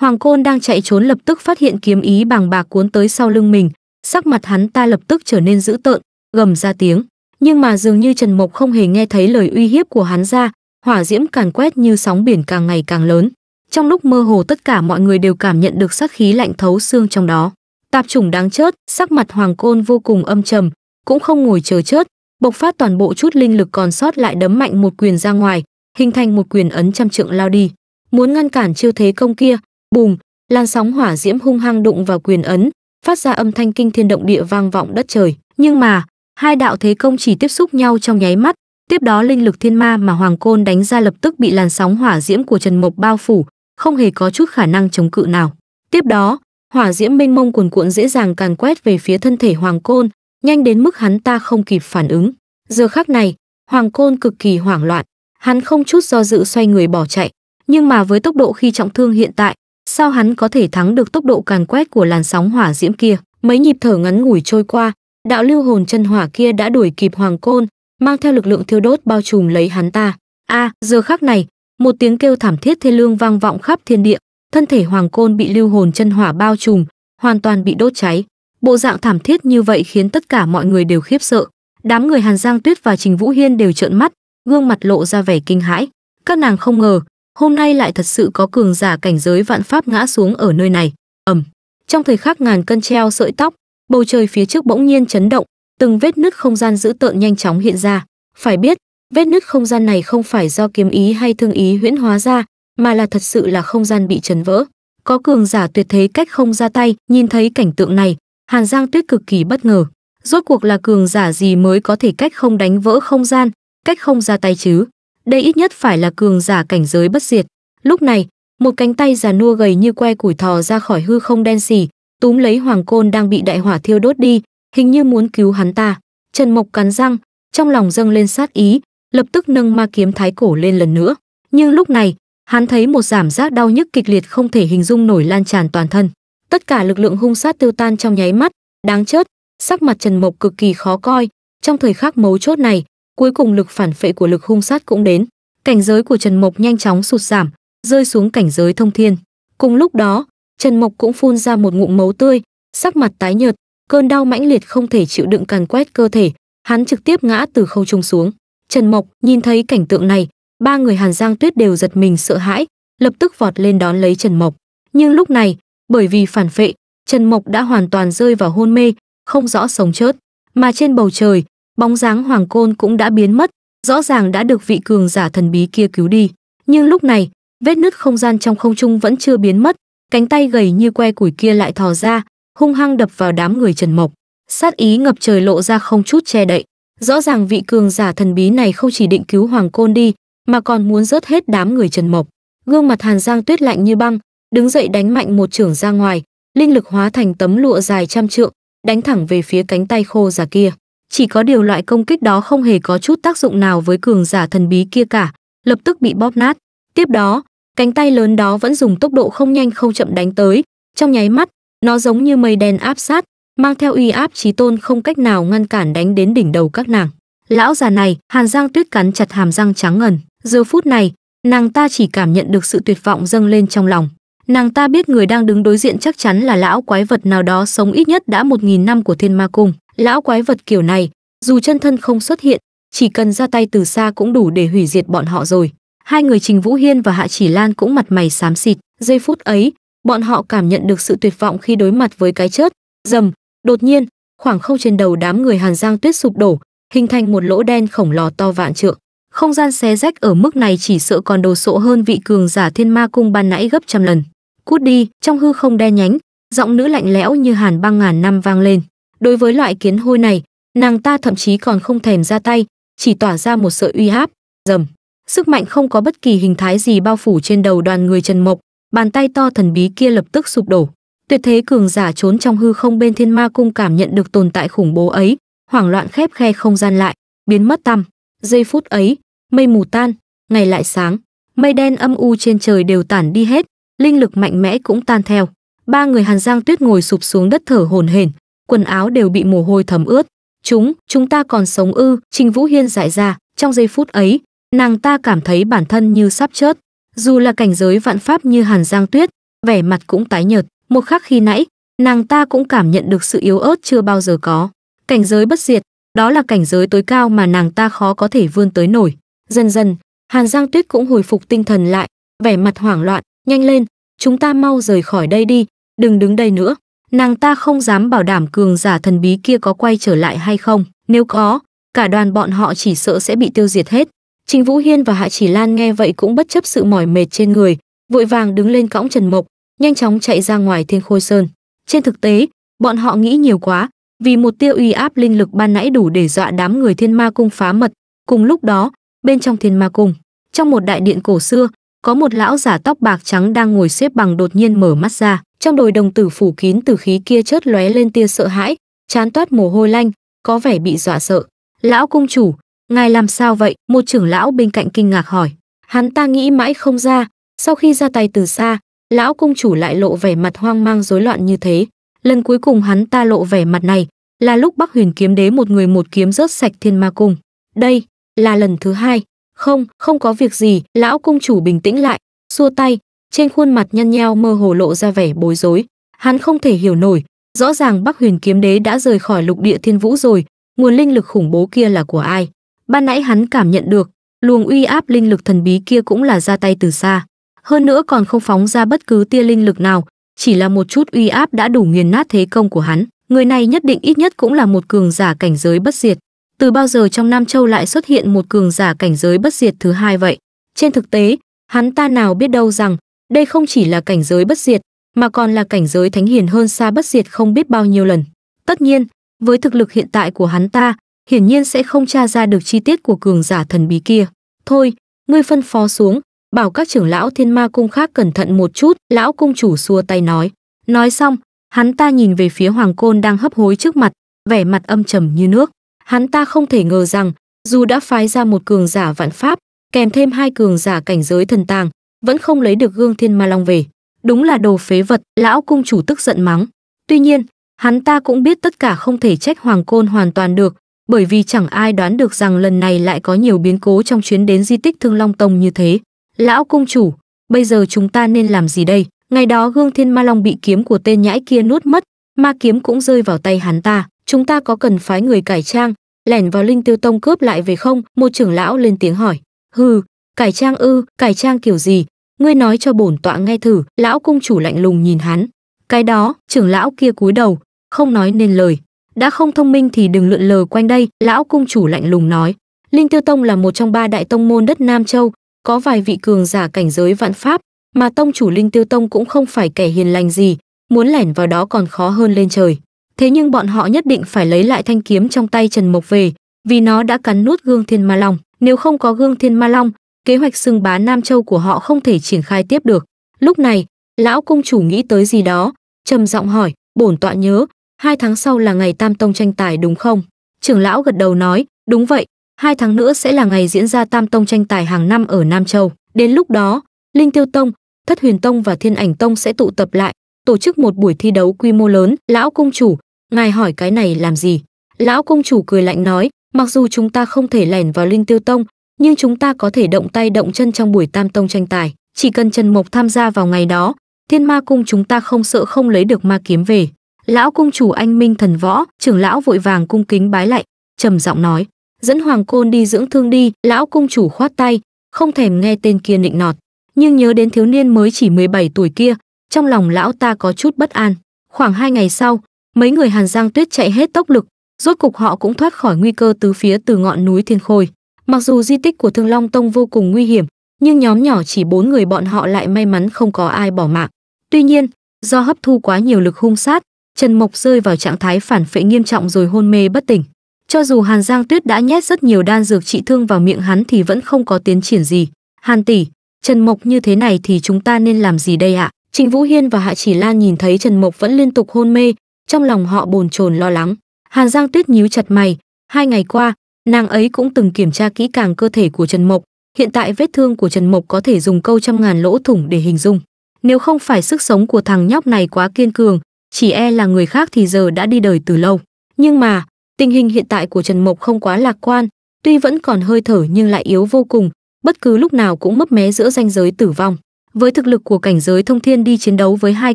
Hoàng Côn đang chạy trốn lập tức phát hiện kiếm ý bàng bạc cuốn tới sau lưng mình, sắc mặt hắn ta lập tức trở nên dữ tợn, gầm ra tiếng. Nhưng mà dường như Trần Mộc không hề nghe thấy lời uy hiếp của hắn ra, hỏa diễm càn quét như sóng biển càng ngày càng lớn. Trong lúc mơ hồ tất cả mọi người đều cảm nhận được sát khí lạnh thấu xương trong đó. Tạp chủng đáng chết sắc mặt Hoàng Côn vô cùng âm trầm, cũng không ngồi chờ chết bộc phát toàn bộ chút linh lực còn sót lại đấm mạnh một quyền ra ngoài, hình thành một quyền ấn trăm trượng lao đi. Muốn ngăn cản chiêu thế công kia, Bùm, làn sóng hỏa diễm hung hăng đụng vào quyền ấn, phát ra âm thanh kinh thiên động địa vang vọng đất trời. Nhưng mà, hai đạo thế công chỉ tiếp xúc nhau trong nháy mắt, tiếp đó linh lực thiên ma mà Hoàng Côn đánh ra lập tức bị làn sóng hỏa diễm của Trần Mộc bao phủ, không hề có chút khả năng chống cự nào. Tiếp đó, hỏa diễm mênh mông cuồn cuộn dễ dàng càn quét về phía thân thể Hoàng Côn, nhanh đến mức hắn ta không kịp phản ứng. Giờ khắc này, Hoàng Côn cực kỳ hoảng loạn, hắn không chút do dự xoay người bỏ chạy, nhưng mà với tốc độ khi trọng thương hiện tại, sao hắn có thể thắng được tốc độ càn quét của làn sóng hỏa diễm kia mấy nhịp thở ngắn ngủi trôi qua đạo lưu hồn chân hỏa kia đã đuổi kịp hoàng côn mang theo lực lượng thiêu đốt bao trùm lấy hắn ta a à, giờ khắc này một tiếng kêu thảm thiết thê lương vang vọng khắp thiên địa thân thể hoàng côn bị lưu hồn chân hỏa bao trùm hoàn toàn bị đốt cháy bộ dạng thảm thiết như vậy khiến tất cả mọi người đều khiếp sợ đám người hàn giang tuyết và trình vũ hiên đều trợn mắt gương mặt lộ ra vẻ kinh hãi các nàng không ngờ hôm nay lại thật sự có cường giả cảnh giới vạn pháp ngã xuống ở nơi này ầm trong thời khắc ngàn cân treo sợi tóc bầu trời phía trước bỗng nhiên chấn động từng vết nứt không gian dữ tợn nhanh chóng hiện ra phải biết vết nứt không gian này không phải do kiếm ý hay thương ý huyễn hóa ra mà là thật sự là không gian bị chấn vỡ có cường giả tuyệt thế cách không ra tay nhìn thấy cảnh tượng này hàn giang tuyết cực kỳ bất ngờ rốt cuộc là cường giả gì mới có thể cách không đánh vỡ không gian cách không ra tay chứ đây ít nhất phải là cường giả cảnh giới bất diệt. Lúc này, một cánh tay già nua gầy như que củi thò ra khỏi hư không đen xì, túm lấy Hoàng Côn đang bị đại hỏa thiêu đốt đi, hình như muốn cứu hắn ta. Trần Mộc cắn răng, trong lòng dâng lên sát ý, lập tức nâng ma kiếm thái cổ lên lần nữa. Nhưng lúc này, hắn thấy một giảm giác đau nhức kịch liệt không thể hình dung nổi lan tràn toàn thân. Tất cả lực lượng hung sát tiêu tan trong nháy mắt, đáng chết, sắc mặt Trần Mộc cực kỳ khó coi, trong thời khắc mấu chốt này, cuối cùng lực phản phệ của lực hung sát cũng đến cảnh giới của trần mộc nhanh chóng sụt giảm rơi xuống cảnh giới thông thiên cùng lúc đó trần mộc cũng phun ra một ngụm máu tươi sắc mặt tái nhợt cơn đau mãnh liệt không thể chịu đựng càn quét cơ thể hắn trực tiếp ngã từ khâu trung xuống trần mộc nhìn thấy cảnh tượng này ba người hàn giang tuyết đều giật mình sợ hãi lập tức vọt lên đón lấy trần mộc nhưng lúc này bởi vì phản phệ trần mộc đã hoàn toàn rơi vào hôn mê không rõ sống chết mà trên bầu trời bóng dáng hoàng côn cũng đã biến mất rõ ràng đã được vị cường giả thần bí kia cứu đi nhưng lúc này vết nứt không gian trong không trung vẫn chưa biến mất cánh tay gầy như que củi kia lại thò ra hung hăng đập vào đám người trần mộc sát ý ngập trời lộ ra không chút che đậy rõ ràng vị cường giả thần bí này không chỉ định cứu hoàng côn đi mà còn muốn rớt hết đám người trần mộc gương mặt hàn giang tuyết lạnh như băng đứng dậy đánh mạnh một trưởng ra ngoài linh lực hóa thành tấm lụa dài trăm trượng đánh thẳng về phía cánh tay khô già kia chỉ có điều loại công kích đó không hề có chút tác dụng nào với cường giả thần bí kia cả, lập tức bị bóp nát. Tiếp đó, cánh tay lớn đó vẫn dùng tốc độ không nhanh không chậm đánh tới, trong nháy mắt, nó giống như mây đen áp sát, mang theo uy áp chí tôn không cách nào ngăn cản đánh đến đỉnh đầu các nàng. Lão già này, Hàn Giang Tuyết cắn chặt hàm răng trắng ngần, giờ phút này, nàng ta chỉ cảm nhận được sự tuyệt vọng dâng lên trong lòng. Nàng ta biết người đang đứng đối diện chắc chắn là lão quái vật nào đó sống ít nhất đã một nghìn năm của thiên ma cung. Lão quái vật kiểu này, dù chân thân không xuất hiện, chỉ cần ra tay từ xa cũng đủ để hủy diệt bọn họ rồi. Hai người Trình Vũ Hiên và Hạ Chỉ Lan cũng mặt mày xám xịt. Giây phút ấy, bọn họ cảm nhận được sự tuyệt vọng khi đối mặt với cái chết. Dầm, đột nhiên, khoảng không trên đầu đám người Hàn Giang Tuyết sụp đổ, hình thành một lỗ đen khổng lồ to vạn trượng. Không gian xé rách ở mức này chỉ sợ còn đồ sộ hơn vị cường giả thiên ma cung ban nãy gấp trăm lần cút đi trong hư không đen nhánh giọng nữ lạnh lẽo như hàn băng ngàn năm vang lên đối với loại kiến hôi này nàng ta thậm chí còn không thèm ra tay chỉ tỏa ra một sợi uy áp dầm sức mạnh không có bất kỳ hình thái gì bao phủ trên đầu đoàn người trần mộc bàn tay to thần bí kia lập tức sụp đổ tuyệt thế cường giả trốn trong hư không bên thiên ma cung cảm nhận được tồn tại khủng bố ấy hoảng loạn khép khe không gian lại biến mất tăm giây phút ấy mây mù tan ngày lại sáng mây đen âm u trên trời đều tản đi hết linh lực mạnh mẽ cũng tan theo. Ba người Hàn Giang Tuyết ngồi sụp xuống đất thở hổn hển, quần áo đều bị mồ hôi thấm ướt. "Chúng, chúng ta còn sống ư?" Trình Vũ Hiên dại ra, trong giây phút ấy, nàng ta cảm thấy bản thân như sắp chết. Dù là cảnh giới vạn pháp như Hàn Giang Tuyết, vẻ mặt cũng tái nhợt, một khắc khi nãy, nàng ta cũng cảm nhận được sự yếu ớt chưa bao giờ có. Cảnh giới bất diệt, đó là cảnh giới tối cao mà nàng ta khó có thể vươn tới nổi. Dần dần, Hàn Giang Tuyết cũng hồi phục tinh thần lại, vẻ mặt hoảng loạn, nhanh lên, chúng ta mau rời khỏi đây đi, đừng đứng đây nữa. Nàng ta không dám bảo đảm cường giả thần bí kia có quay trở lại hay không, nếu có, cả đoàn bọn họ chỉ sợ sẽ bị tiêu diệt hết. Trình Vũ Hiên và Hạ Chỉ Lan nghe vậy cũng bất chấp sự mỏi mệt trên người, vội vàng đứng lên cõng Trần Mộc, nhanh chóng chạy ra ngoài Thiên Khôi Sơn. Trên thực tế, bọn họ nghĩ nhiều quá, vì một tiêu uy áp linh lực ban nãy đủ để dọa đám người Thiên Ma cung phá mật, cùng lúc đó, bên trong Thiên Ma cung, trong một đại điện cổ xưa, có một lão giả tóc bạc trắng đang ngồi xếp bằng đột nhiên mở mắt ra trong đồi đồng tử phủ kín từ khí kia chớt lóe lên tia sợ hãi chán toát mồ hôi lanh có vẻ bị dọa sợ lão cung chủ ngài làm sao vậy một trưởng lão bên cạnh kinh ngạc hỏi hắn ta nghĩ mãi không ra sau khi ra tay từ xa lão cung chủ lại lộ vẻ mặt hoang mang rối loạn như thế lần cuối cùng hắn ta lộ vẻ mặt này là lúc bắc huyền kiếm đế một người một kiếm rớt sạch thiên ma cung đây là lần thứ hai không không có việc gì lão cung chủ bình tĩnh lại xua tay trên khuôn mặt nhăn nheo mơ hồ lộ ra vẻ bối rối hắn không thể hiểu nổi rõ ràng bắc huyền kiếm đế đã rời khỏi lục địa thiên vũ rồi nguồn linh lực khủng bố kia là của ai ban nãy hắn cảm nhận được luồng uy áp linh lực thần bí kia cũng là ra tay từ xa hơn nữa còn không phóng ra bất cứ tia linh lực nào chỉ là một chút uy áp đã đủ nghiền nát thế công của hắn người này nhất định ít nhất cũng là một cường giả cảnh giới bất diệt từ bao giờ trong Nam Châu lại xuất hiện một cường giả cảnh giới bất diệt thứ hai vậy? Trên thực tế, hắn ta nào biết đâu rằng, đây không chỉ là cảnh giới bất diệt, mà còn là cảnh giới thánh hiền hơn xa bất diệt không biết bao nhiêu lần. Tất nhiên, với thực lực hiện tại của hắn ta, hiển nhiên sẽ không tra ra được chi tiết của cường giả thần bí kia. Thôi, ngươi phân phó xuống, bảo các trưởng lão thiên ma cung khác cẩn thận một chút, lão cung chủ xua tay nói. Nói xong, hắn ta nhìn về phía hoàng côn đang hấp hối trước mặt, vẻ mặt âm trầm như nước hắn ta không thể ngờ rằng, dù đã phái ra một cường giả vạn pháp, kèm thêm hai cường giả cảnh giới thần tàng, vẫn không lấy được gương thiên ma long về. Đúng là đồ phế vật, lão cung chủ tức giận mắng. Tuy nhiên, hắn ta cũng biết tất cả không thể trách hoàng côn hoàn toàn được, bởi vì chẳng ai đoán được rằng lần này lại có nhiều biến cố trong chuyến đến di tích Thương Long Tông như thế. Lão cung chủ, bây giờ chúng ta nên làm gì đây? Ngày đó gương thiên ma long bị kiếm của tên nhãi kia nuốt mất, ma kiếm cũng rơi vào tay hắn ta. Chúng ta có cần phái người cải trang, lẻn vào linh tiêu tông cướp lại về không một trưởng lão lên tiếng hỏi hừ cải trang ư cải trang kiểu gì ngươi nói cho bổn tọa nghe thử lão cung chủ lạnh lùng nhìn hắn cái đó trưởng lão kia cúi đầu không nói nên lời đã không thông minh thì đừng lượn lờ quanh đây lão cung chủ lạnh lùng nói linh tiêu tông là một trong ba đại tông môn đất nam châu có vài vị cường giả cảnh giới vạn pháp mà tông chủ linh tiêu tông cũng không phải kẻ hiền lành gì muốn lẻn vào đó còn khó hơn lên trời thế nhưng bọn họ nhất định phải lấy lại thanh kiếm trong tay Trần Mộc về, vì nó đã cắn nút gương Thiên Ma Long, nếu không có gương Thiên Ma Long, kế hoạch xưng bá Nam Châu của họ không thể triển khai tiếp được. Lúc này, lão cung chủ nghĩ tới gì đó, trầm giọng hỏi, "Bổn tọa nhớ, hai tháng sau là ngày Tam Tông tranh tài đúng không?" Trưởng lão gật đầu nói, "Đúng vậy, hai tháng nữa sẽ là ngày diễn ra Tam Tông tranh tài hàng năm ở Nam Châu, đến lúc đó, Linh Tiêu Tông, Thất Huyền Tông và Thiên Ảnh Tông sẽ tụ tập lại, tổ chức một buổi thi đấu quy mô lớn, lão cung chủ, ngài hỏi cái này làm gì lão công chủ cười lạnh nói mặc dù chúng ta không thể lẻn vào linh tiêu tông nhưng chúng ta có thể động tay động chân trong buổi tam tông tranh tài chỉ cần trần mộc tham gia vào ngày đó thiên ma cung chúng ta không sợ không lấy được ma kiếm về lão cung chủ anh minh thần võ trưởng lão vội vàng cung kính bái lại trầm giọng nói dẫn hoàng côn đi dưỡng thương đi lão cung chủ khoát tay không thèm nghe tên kia nịnh nọt nhưng nhớ đến thiếu niên mới chỉ 17 tuổi kia trong lòng lão ta có chút bất an khoảng hai ngày sau mấy người hàn giang tuyết chạy hết tốc lực rốt cục họ cũng thoát khỏi nguy cơ tứ phía từ ngọn núi thiên khôi mặc dù di tích của thương long tông vô cùng nguy hiểm nhưng nhóm nhỏ chỉ bốn người bọn họ lại may mắn không có ai bỏ mạng tuy nhiên do hấp thu quá nhiều lực hung sát trần mộc rơi vào trạng thái phản phệ nghiêm trọng rồi hôn mê bất tỉnh cho dù hàn giang tuyết đã nhét rất nhiều đan dược trị thương vào miệng hắn thì vẫn không có tiến triển gì hàn tỷ trần mộc như thế này thì chúng ta nên làm gì đây ạ à? trịnh vũ hiên và hạ chỉ lan nhìn thấy trần mộc vẫn liên tục hôn mê trong lòng họ bồn chồn lo lắng. Hàn Giang Tuyết nhíu chặt mày, hai ngày qua, nàng ấy cũng từng kiểm tra kỹ càng cơ thể của Trần Mộc, hiện tại vết thương của Trần Mộc có thể dùng câu trăm ngàn lỗ thủng để hình dung. Nếu không phải sức sống của thằng nhóc này quá kiên cường, chỉ e là người khác thì giờ đã đi đời từ lâu. Nhưng mà, tình hình hiện tại của Trần Mộc không quá lạc quan, tuy vẫn còn hơi thở nhưng lại yếu vô cùng, bất cứ lúc nào cũng mấp mé giữa ranh giới tử vong. Với thực lực của cảnh giới thông thiên đi chiến đấu với hai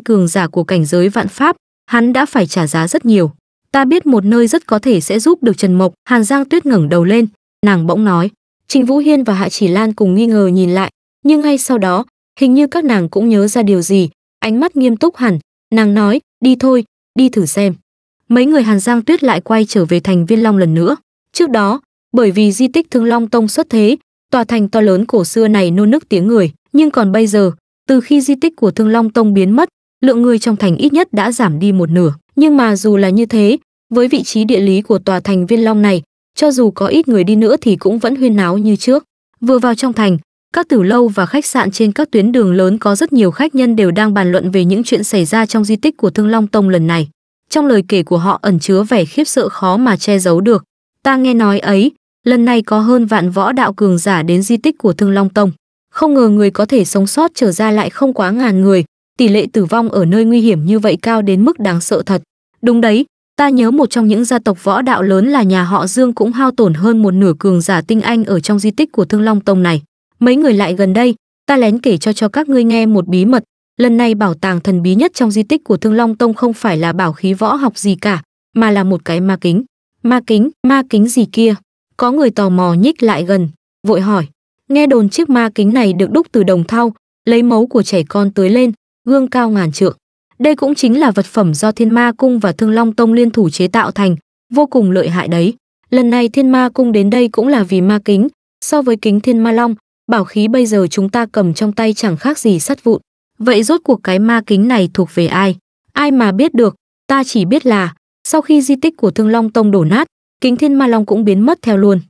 cường giả của cảnh giới vạn pháp, hắn đã phải trả giá rất nhiều ta biết một nơi rất có thể sẽ giúp được trần mộc hàn giang tuyết ngẩng đầu lên nàng bỗng nói trịnh vũ hiên và hạ chỉ lan cùng nghi ngờ nhìn lại nhưng ngay sau đó hình như các nàng cũng nhớ ra điều gì ánh mắt nghiêm túc hẳn nàng nói đi thôi đi thử xem mấy người hàn giang tuyết lại quay trở về thành viên long lần nữa trước đó bởi vì di tích thương long tông xuất thế tòa thành to lớn cổ xưa này nô nức tiếng người nhưng còn bây giờ từ khi di tích của thương long tông biến mất lượng người trong thành ít nhất đã giảm đi một nửa. Nhưng mà dù là như thế, với vị trí địa lý của tòa thành Viên Long này, cho dù có ít người đi nữa thì cũng vẫn huyên náo như trước. Vừa vào trong thành, các tử lâu và khách sạn trên các tuyến đường lớn có rất nhiều khách nhân đều đang bàn luận về những chuyện xảy ra trong di tích của Thương Long Tông lần này. Trong lời kể của họ ẩn chứa vẻ khiếp sợ khó mà che giấu được. Ta nghe nói ấy, lần này có hơn vạn võ đạo cường giả đến di tích của Thương Long Tông. Không ngờ người có thể sống sót trở ra lại không quá ngàn người, tỷ lệ tử vong ở nơi nguy hiểm như vậy cao đến mức đáng sợ thật. Đúng đấy, ta nhớ một trong những gia tộc võ đạo lớn là nhà họ Dương cũng hao tổn hơn một nửa cường giả tinh anh ở trong di tích của Thương Long Tông này. Mấy người lại gần đây, ta lén kể cho cho các ngươi nghe một bí mật. Lần này bảo tàng thần bí nhất trong di tích của Thương Long Tông không phải là bảo khí võ học gì cả, mà là một cái ma kính. Ma kính, ma kính gì kia? Có người tò mò nhích lại gần, vội hỏi. Nghe đồn chiếc ma kính này được đúc từ đồng thau, lấy máu của trẻ con tưới lên, gương cao ngàn trượng. Đây cũng chính là vật phẩm do Thiên Ma Cung và Thương Long Tông liên thủ chế tạo thành, vô cùng lợi hại đấy. Lần này Thiên Ma Cung đến đây cũng là vì ma kính, so với kính Thiên Ma Long, bảo khí bây giờ chúng ta cầm trong tay chẳng khác gì sắt vụn. Vậy rốt cuộc cái ma kính này thuộc về ai? Ai mà biết được, ta chỉ biết là sau khi di tích của Thương Long Tông đổ nát, kính Thiên Ma Long cũng biến mất theo luôn.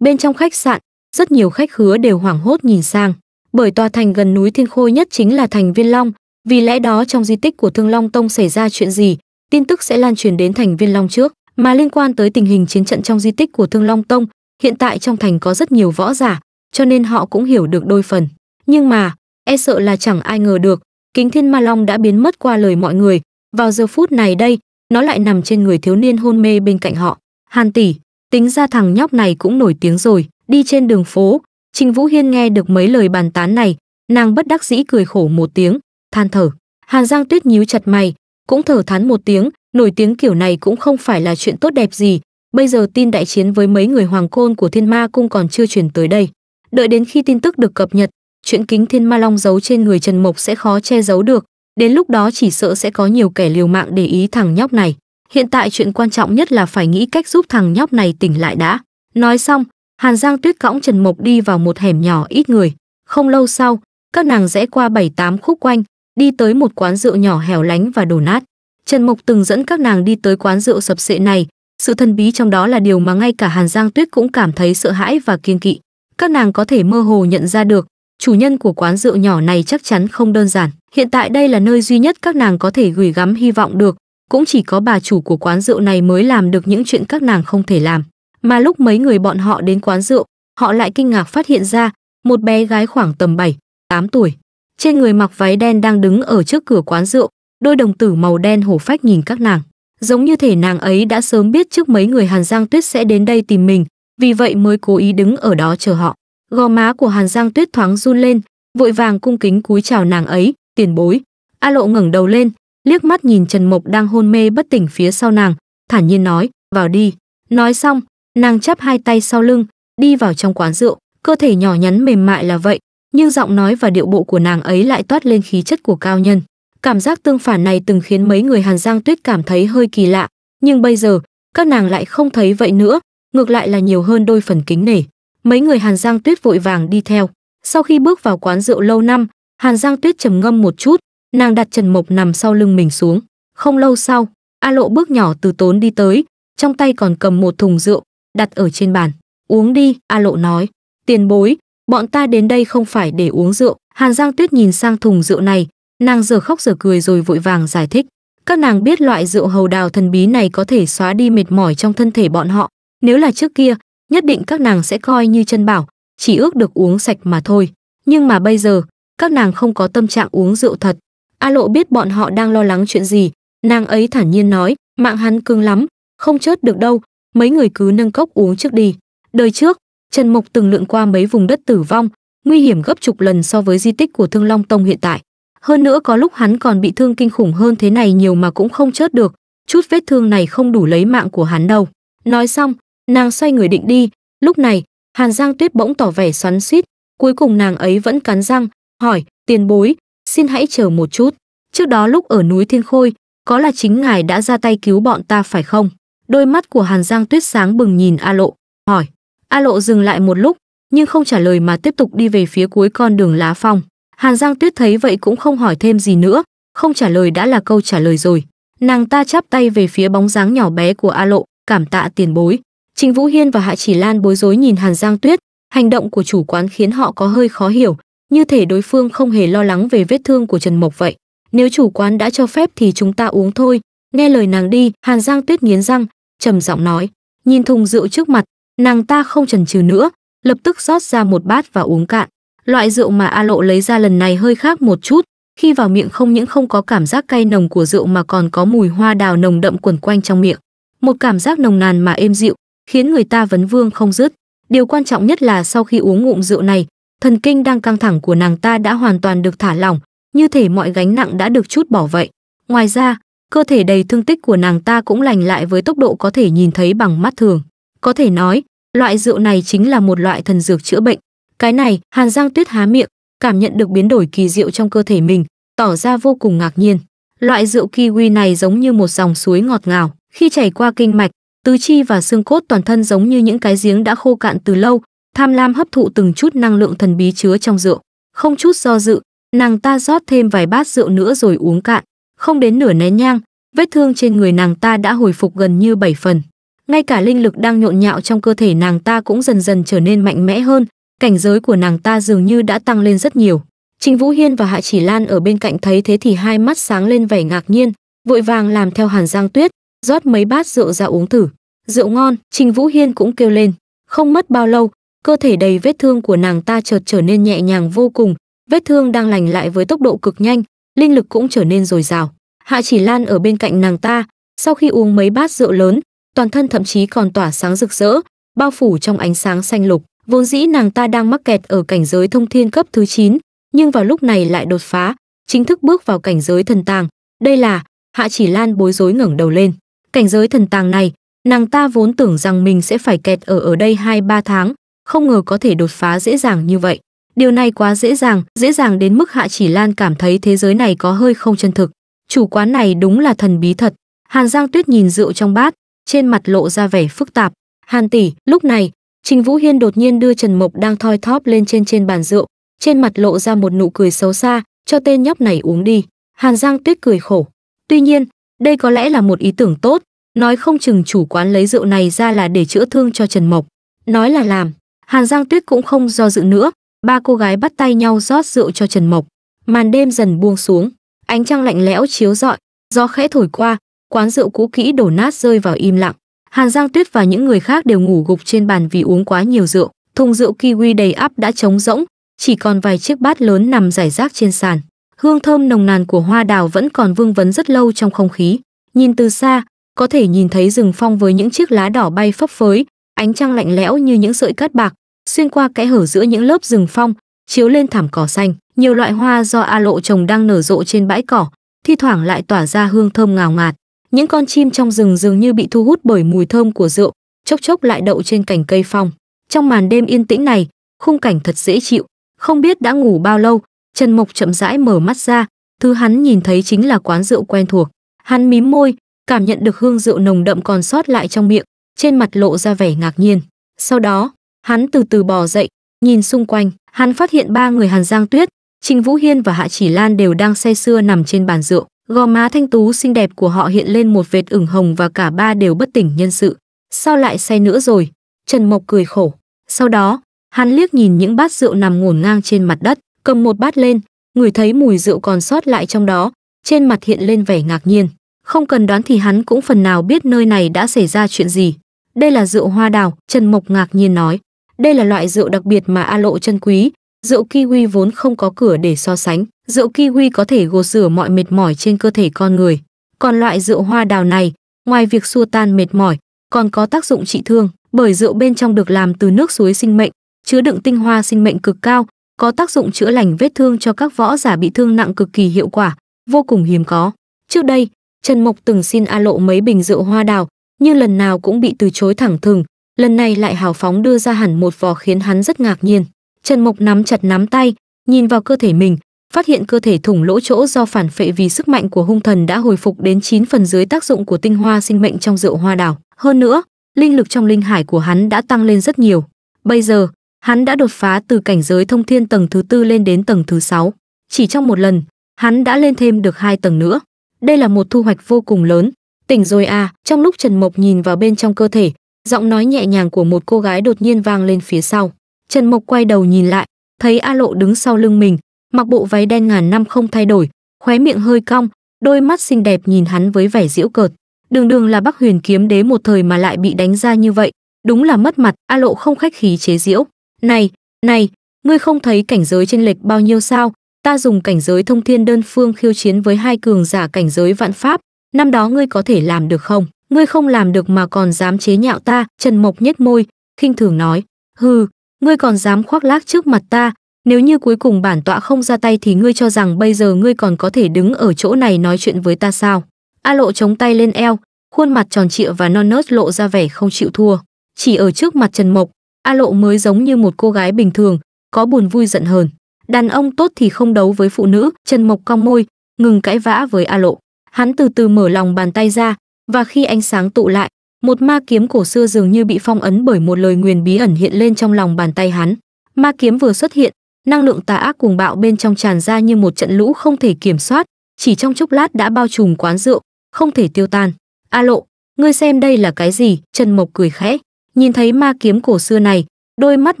Bên trong khách sạn, rất nhiều khách khứa đều hoảng hốt nhìn sang, bởi tòa thành gần núi Thiên Khôi nhất chính là thành Viên Long, vì lẽ đó trong di tích của Thương Long Tông xảy ra chuyện gì, tin tức sẽ lan truyền đến thành viên Long trước, mà liên quan tới tình hình chiến trận trong di tích của Thương Long Tông, hiện tại trong thành có rất nhiều võ giả, cho nên họ cũng hiểu được đôi phần. Nhưng mà, e sợ là chẳng ai ngờ được, kính thiên ma long đã biến mất qua lời mọi người, vào giờ phút này đây, nó lại nằm trên người thiếu niên hôn mê bên cạnh họ. Hàn tỷ, tính ra thằng nhóc này cũng nổi tiếng rồi, đi trên đường phố, Trình Vũ Hiên nghe được mấy lời bàn tán này, nàng bất đắc dĩ cười khổ một tiếng, than thở hàn giang tuyết nhíu chặt mày cũng thở thán một tiếng nổi tiếng kiểu này cũng không phải là chuyện tốt đẹp gì bây giờ tin đại chiến với mấy người hoàng côn của thiên ma cung còn chưa chuyển tới đây đợi đến khi tin tức được cập nhật chuyện kính thiên ma long giấu trên người trần mộc sẽ khó che giấu được đến lúc đó chỉ sợ sẽ có nhiều kẻ liều mạng để ý thằng nhóc này hiện tại chuyện quan trọng nhất là phải nghĩ cách giúp thằng nhóc này tỉnh lại đã nói xong hàn giang tuyết cõng trần mộc đi vào một hẻm nhỏ ít người không lâu sau các nàng rẽ qua bảy tám khúc quanh đi tới một quán rượu nhỏ hẻo lánh và đổ nát. Trần Mộc từng dẫn các nàng đi tới quán rượu sập sệ này, sự thần bí trong đó là điều mà ngay cả Hàn Giang Tuyết cũng cảm thấy sợ hãi và kiên kỵ. Các nàng có thể mơ hồ nhận ra được, chủ nhân của quán rượu nhỏ này chắc chắn không đơn giản. Hiện tại đây là nơi duy nhất các nàng có thể gửi gắm hy vọng được, cũng chỉ có bà chủ của quán rượu này mới làm được những chuyện các nàng không thể làm. Mà lúc mấy người bọn họ đến quán rượu, họ lại kinh ngạc phát hiện ra, một bé gái khoảng tầm 7, 8 tuổi, trên người mặc váy đen đang đứng ở trước cửa quán rượu, đôi đồng tử màu đen hổ phách nhìn các nàng. Giống như thể nàng ấy đã sớm biết trước mấy người Hàn Giang Tuyết sẽ đến đây tìm mình, vì vậy mới cố ý đứng ở đó chờ họ. Gò má của Hàn Giang Tuyết thoáng run lên, vội vàng cung kính cúi chào nàng ấy, tiền bối. A Lộ ngẩng đầu lên, liếc mắt nhìn Trần Mộc đang hôn mê bất tỉnh phía sau nàng, thản nhiên nói, vào đi. Nói xong, nàng chắp hai tay sau lưng, đi vào trong quán rượu, cơ thể nhỏ nhắn mềm mại là vậy, nhưng giọng nói và điệu bộ của nàng ấy lại toát lên khí chất của cao nhân. Cảm giác tương phản này từng khiến mấy người Hàn Giang Tuyết cảm thấy hơi kỳ lạ, nhưng bây giờ, các nàng lại không thấy vậy nữa, ngược lại là nhiều hơn đôi phần kính nể. Mấy người Hàn Giang Tuyết vội vàng đi theo. Sau khi bước vào quán rượu lâu năm, Hàn Giang Tuyết trầm ngâm một chút, nàng đặt Trần Mộc nằm sau lưng mình xuống. Không lâu sau, A Lộ bước nhỏ từ tốn đi tới, trong tay còn cầm một thùng rượu, đặt ở trên bàn. "Uống đi," A Lộ nói. "Tiền bối, bọn ta đến đây không phải để uống rượu. Hàn Giang Tuyết nhìn sang thùng rượu này, nàng giờ khóc giờ cười rồi vội vàng giải thích. Các nàng biết loại rượu hầu đào thần bí này có thể xóa đi mệt mỏi trong thân thể bọn họ. Nếu là trước kia, nhất định các nàng sẽ coi như chân bảo, chỉ ước được uống sạch mà thôi. Nhưng mà bây giờ, các nàng không có tâm trạng uống rượu thật. A Lộ biết bọn họ đang lo lắng chuyện gì, nàng ấy thản nhiên nói, mạng hắn cương lắm, không chớt được đâu, mấy người cứ nâng cốc uống trước đi. Đời trước, Trần Mục từng lượn qua mấy vùng đất tử vong, nguy hiểm gấp chục lần so với di tích của Thương Long Tông hiện tại. Hơn nữa có lúc hắn còn bị thương kinh khủng hơn thế này nhiều mà cũng không chết được, chút vết thương này không đủ lấy mạng của hắn đâu. Nói xong, nàng xoay người định đi, lúc này, Hàn Giang Tuyết bỗng tỏ vẻ xoắn xuýt, cuối cùng nàng ấy vẫn cắn răng, hỏi, "Tiền bối, xin hãy chờ một chút, trước đó lúc ở núi Thiên Khôi, có là chính ngài đã ra tay cứu bọn ta phải không?" Đôi mắt của Hàn Giang Tuyết sáng bừng nhìn A Lộ, hỏi, A Lộ dừng lại một lúc, nhưng không trả lời mà tiếp tục đi về phía cuối con đường lá phong. Hàn Giang Tuyết thấy vậy cũng không hỏi thêm gì nữa, không trả lời đã là câu trả lời rồi. Nàng ta chắp tay về phía bóng dáng nhỏ bé của A Lộ, cảm tạ tiền bối. Trình Vũ Hiên và Hạ Chỉ Lan bối rối nhìn Hàn Giang Tuyết, hành động của chủ quán khiến họ có hơi khó hiểu, như thể đối phương không hề lo lắng về vết thương của Trần Mộc vậy. Nếu chủ quán đã cho phép thì chúng ta uống thôi, nghe lời nàng đi, Hàn Giang Tuyết nghiến răng, trầm giọng nói, nhìn thùng rượu trước mặt, Nàng ta không chần chừ nữa, lập tức rót ra một bát và uống cạn. Loại rượu mà A Lộ lấy ra lần này hơi khác một chút, khi vào miệng không những không có cảm giác cay nồng của rượu mà còn có mùi hoa đào nồng đậm quẩn quanh trong miệng. Một cảm giác nồng nàn mà êm dịu, khiến người ta vấn vương không dứt. Điều quan trọng nhất là sau khi uống ngụm rượu này, thần kinh đang căng thẳng của nàng ta đã hoàn toàn được thả lỏng, như thể mọi gánh nặng đã được chút bỏ vậy. Ngoài ra, cơ thể đầy thương tích của nàng ta cũng lành lại với tốc độ có thể nhìn thấy bằng mắt thường. Có thể nói, Loại rượu này chính là một loại thần dược chữa bệnh. Cái này, Hàn Giang Tuyết há miệng, cảm nhận được biến đổi kỳ diệu trong cơ thể mình, tỏ ra vô cùng ngạc nhiên. Loại rượu kiwi này giống như một dòng suối ngọt ngào, khi chảy qua kinh mạch, tứ chi và xương cốt toàn thân giống như những cái giếng đã khô cạn từ lâu, tham lam hấp thụ từng chút năng lượng thần bí chứa trong rượu. Không chút do dự, nàng ta rót thêm vài bát rượu nữa rồi uống cạn. Không đến nửa nén nhang, vết thương trên người nàng ta đã hồi phục gần như bảy phần ngay cả linh lực đang nhộn nhạo trong cơ thể nàng ta cũng dần dần trở nên mạnh mẽ hơn, cảnh giới của nàng ta dường như đã tăng lên rất nhiều. Trình Vũ Hiên và Hạ Chỉ Lan ở bên cạnh thấy thế thì hai mắt sáng lên vẻ ngạc nhiên, vội vàng làm theo Hàn Giang Tuyết, rót mấy bát rượu ra uống thử. Rượu ngon, Trình Vũ Hiên cũng kêu lên. Không mất bao lâu, cơ thể đầy vết thương của nàng ta chợt trở nên nhẹ nhàng vô cùng, vết thương đang lành lại với tốc độ cực nhanh, linh lực cũng trở nên dồi dào. Hạ Chỉ Lan ở bên cạnh nàng ta, sau khi uống mấy bát rượu lớn, toàn thân thậm chí còn tỏa sáng rực rỡ, bao phủ trong ánh sáng xanh lục. Vốn dĩ nàng ta đang mắc kẹt ở cảnh giới thông thiên cấp thứ 9, nhưng vào lúc này lại đột phá, chính thức bước vào cảnh giới thần tàng. Đây là, Hạ Chỉ Lan bối rối ngẩng đầu lên. Cảnh giới thần tàng này, nàng ta vốn tưởng rằng mình sẽ phải kẹt ở ở đây 2-3 tháng, không ngờ có thể đột phá dễ dàng như vậy. Điều này quá dễ dàng, dễ dàng đến mức Hạ Chỉ Lan cảm thấy thế giới này có hơi không chân thực. Chủ quán này đúng là thần bí thật. Hàn Giang Tuyết nhìn rượu trong bát, trên mặt lộ ra vẻ phức tạp. Hàn tỷ, lúc này, Trình Vũ Hiên đột nhiên đưa Trần Mộc đang thoi thóp lên trên trên bàn rượu, trên mặt lộ ra một nụ cười xấu xa, cho tên nhóc này uống đi. Hàn Giang Tuyết cười khổ. Tuy nhiên, đây có lẽ là một ý tưởng tốt, nói không chừng chủ quán lấy rượu này ra là để chữa thương cho Trần Mộc. Nói là làm, Hàn Giang Tuyết cũng không do dự nữa, ba cô gái bắt tay nhau rót rượu cho Trần Mộc. Màn đêm dần buông xuống, ánh trăng lạnh lẽo chiếu rọi, gió khẽ thổi qua, quán rượu cũ kỹ đổ nát rơi vào im lặng. Hàn Giang Tuyết và những người khác đều ngủ gục trên bàn vì uống quá nhiều rượu, thùng rượu kiwi đầy áp đã trống rỗng, chỉ còn vài chiếc bát lớn nằm rải rác trên sàn. Hương thơm nồng nàn của hoa đào vẫn còn vương vấn rất lâu trong không khí. Nhìn từ xa, có thể nhìn thấy rừng phong với những chiếc lá đỏ bay phấp phới, ánh trăng lạnh lẽo như những sợi cát bạc, xuyên qua kẽ hở giữa những lớp rừng phong, chiếu lên thảm cỏ xanh. Nhiều loại hoa do A Lộ trồng đang nở rộ trên bãi cỏ, thi thoảng lại tỏa ra hương thơm ngào ngạt. Những con chim trong rừng dường như bị thu hút bởi mùi thơm của rượu, chốc chốc lại đậu trên cành cây phong. Trong màn đêm yên tĩnh này, khung cảnh thật dễ chịu. Không biết đã ngủ bao lâu, Trần Mộc chậm rãi mở mắt ra, thứ hắn nhìn thấy chính là quán rượu quen thuộc. Hắn mím môi, cảm nhận được hương rượu nồng đậm còn sót lại trong miệng, trên mặt lộ ra vẻ ngạc nhiên. Sau đó, hắn từ từ bò dậy, nhìn xung quanh, hắn phát hiện ba người Hàn Giang Tuyết, Trình Vũ Hiên và Hạ Chỉ Lan đều đang say sưa nằm trên bàn rượu. Gò má thanh tú xinh đẹp của họ hiện lên một vệt ửng hồng và cả ba đều bất tỉnh nhân sự. Sao lại say nữa rồi? Trần Mộc cười khổ. Sau đó, hắn liếc nhìn những bát rượu nằm ngổn ngang trên mặt đất, cầm một bát lên, ngửi thấy mùi rượu còn sót lại trong đó, trên mặt hiện lên vẻ ngạc nhiên. Không cần đoán thì hắn cũng phần nào biết nơi này đã xảy ra chuyện gì. Đây là rượu hoa đào, Trần Mộc ngạc nhiên nói. Đây là loại rượu đặc biệt mà A Lộ chân quý, rượu kiwi vốn không có cửa để so sánh. Rượu kiwi có thể gột rửa mọi mệt mỏi trên cơ thể con người. Còn loại rượu hoa đào này, ngoài việc xua tan mệt mỏi, còn có tác dụng trị thương, bởi rượu bên trong được làm từ nước suối sinh mệnh, chứa đựng tinh hoa sinh mệnh cực cao, có tác dụng chữa lành vết thương cho các võ giả bị thương nặng cực kỳ hiệu quả, vô cùng hiếm có. Trước đây, Trần Mộc từng xin A Lộ mấy bình rượu hoa đào, nhưng lần nào cũng bị từ chối thẳng thừng, lần này lại hào phóng đưa ra hẳn một vò khiến hắn rất ngạc nhiên. Trần Mộc nắm chặt nắm tay, nhìn vào cơ thể mình, phát hiện cơ thể thủng lỗ chỗ do phản phệ vì sức mạnh của hung thần đã hồi phục đến 9 phần dưới tác dụng của tinh hoa sinh mệnh trong rượu hoa đào. Hơn nữa, linh lực trong linh hải của hắn đã tăng lên rất nhiều. Bây giờ, hắn đã đột phá từ cảnh giới thông thiên tầng thứ tư lên đến tầng thứ sáu. Chỉ trong một lần, hắn đã lên thêm được hai tầng nữa. Đây là một thu hoạch vô cùng lớn. Tỉnh rồi à, trong lúc Trần Mộc nhìn vào bên trong cơ thể, giọng nói nhẹ nhàng của một cô gái đột nhiên vang lên phía sau. Trần Mộc quay đầu nhìn lại, thấy A Lộ đứng sau lưng mình, mặc bộ váy đen ngàn năm không thay đổi, khóe miệng hơi cong, đôi mắt xinh đẹp nhìn hắn với vẻ giễu cợt. Đường đường là Bắc Huyền kiếm đế một thời mà lại bị đánh ra như vậy, đúng là mất mặt, A Lộ không khách khí chế giễu. "Này, này, ngươi không thấy cảnh giới trên lệch bao nhiêu sao? Ta dùng cảnh giới thông thiên đơn phương khiêu chiến với hai cường giả cảnh giới vạn pháp, năm đó ngươi có thể làm được không? Ngươi không làm được mà còn dám chế nhạo ta." Trần Mộc nhếch môi, khinh thường nói, "Hừ, ngươi còn dám khoác lác trước mặt ta, nếu như cuối cùng bản tọa không ra tay thì ngươi cho rằng bây giờ ngươi còn có thể đứng ở chỗ này nói chuyện với ta sao? A lộ chống tay lên eo, khuôn mặt tròn trịa và non nớt lộ ra vẻ không chịu thua. Chỉ ở trước mặt Trần Mộc, A lộ mới giống như một cô gái bình thường, có buồn vui giận hờn. Đàn ông tốt thì không đấu với phụ nữ, Trần Mộc cong môi, ngừng cãi vã với A lộ. Hắn từ từ mở lòng bàn tay ra, và khi ánh sáng tụ lại, một ma kiếm cổ xưa dường như bị phong ấn bởi một lời nguyền bí ẩn hiện lên trong lòng bàn tay hắn. Ma kiếm vừa xuất hiện, năng lượng tà ác cuồng bạo bên trong tràn ra như một trận lũ không thể kiểm soát, chỉ trong chốc lát đã bao trùm quán rượu, không thể tiêu tan. A lộ, ngươi xem đây là cái gì? Trần Mộc cười khẽ, nhìn thấy ma kiếm cổ xưa này, đôi mắt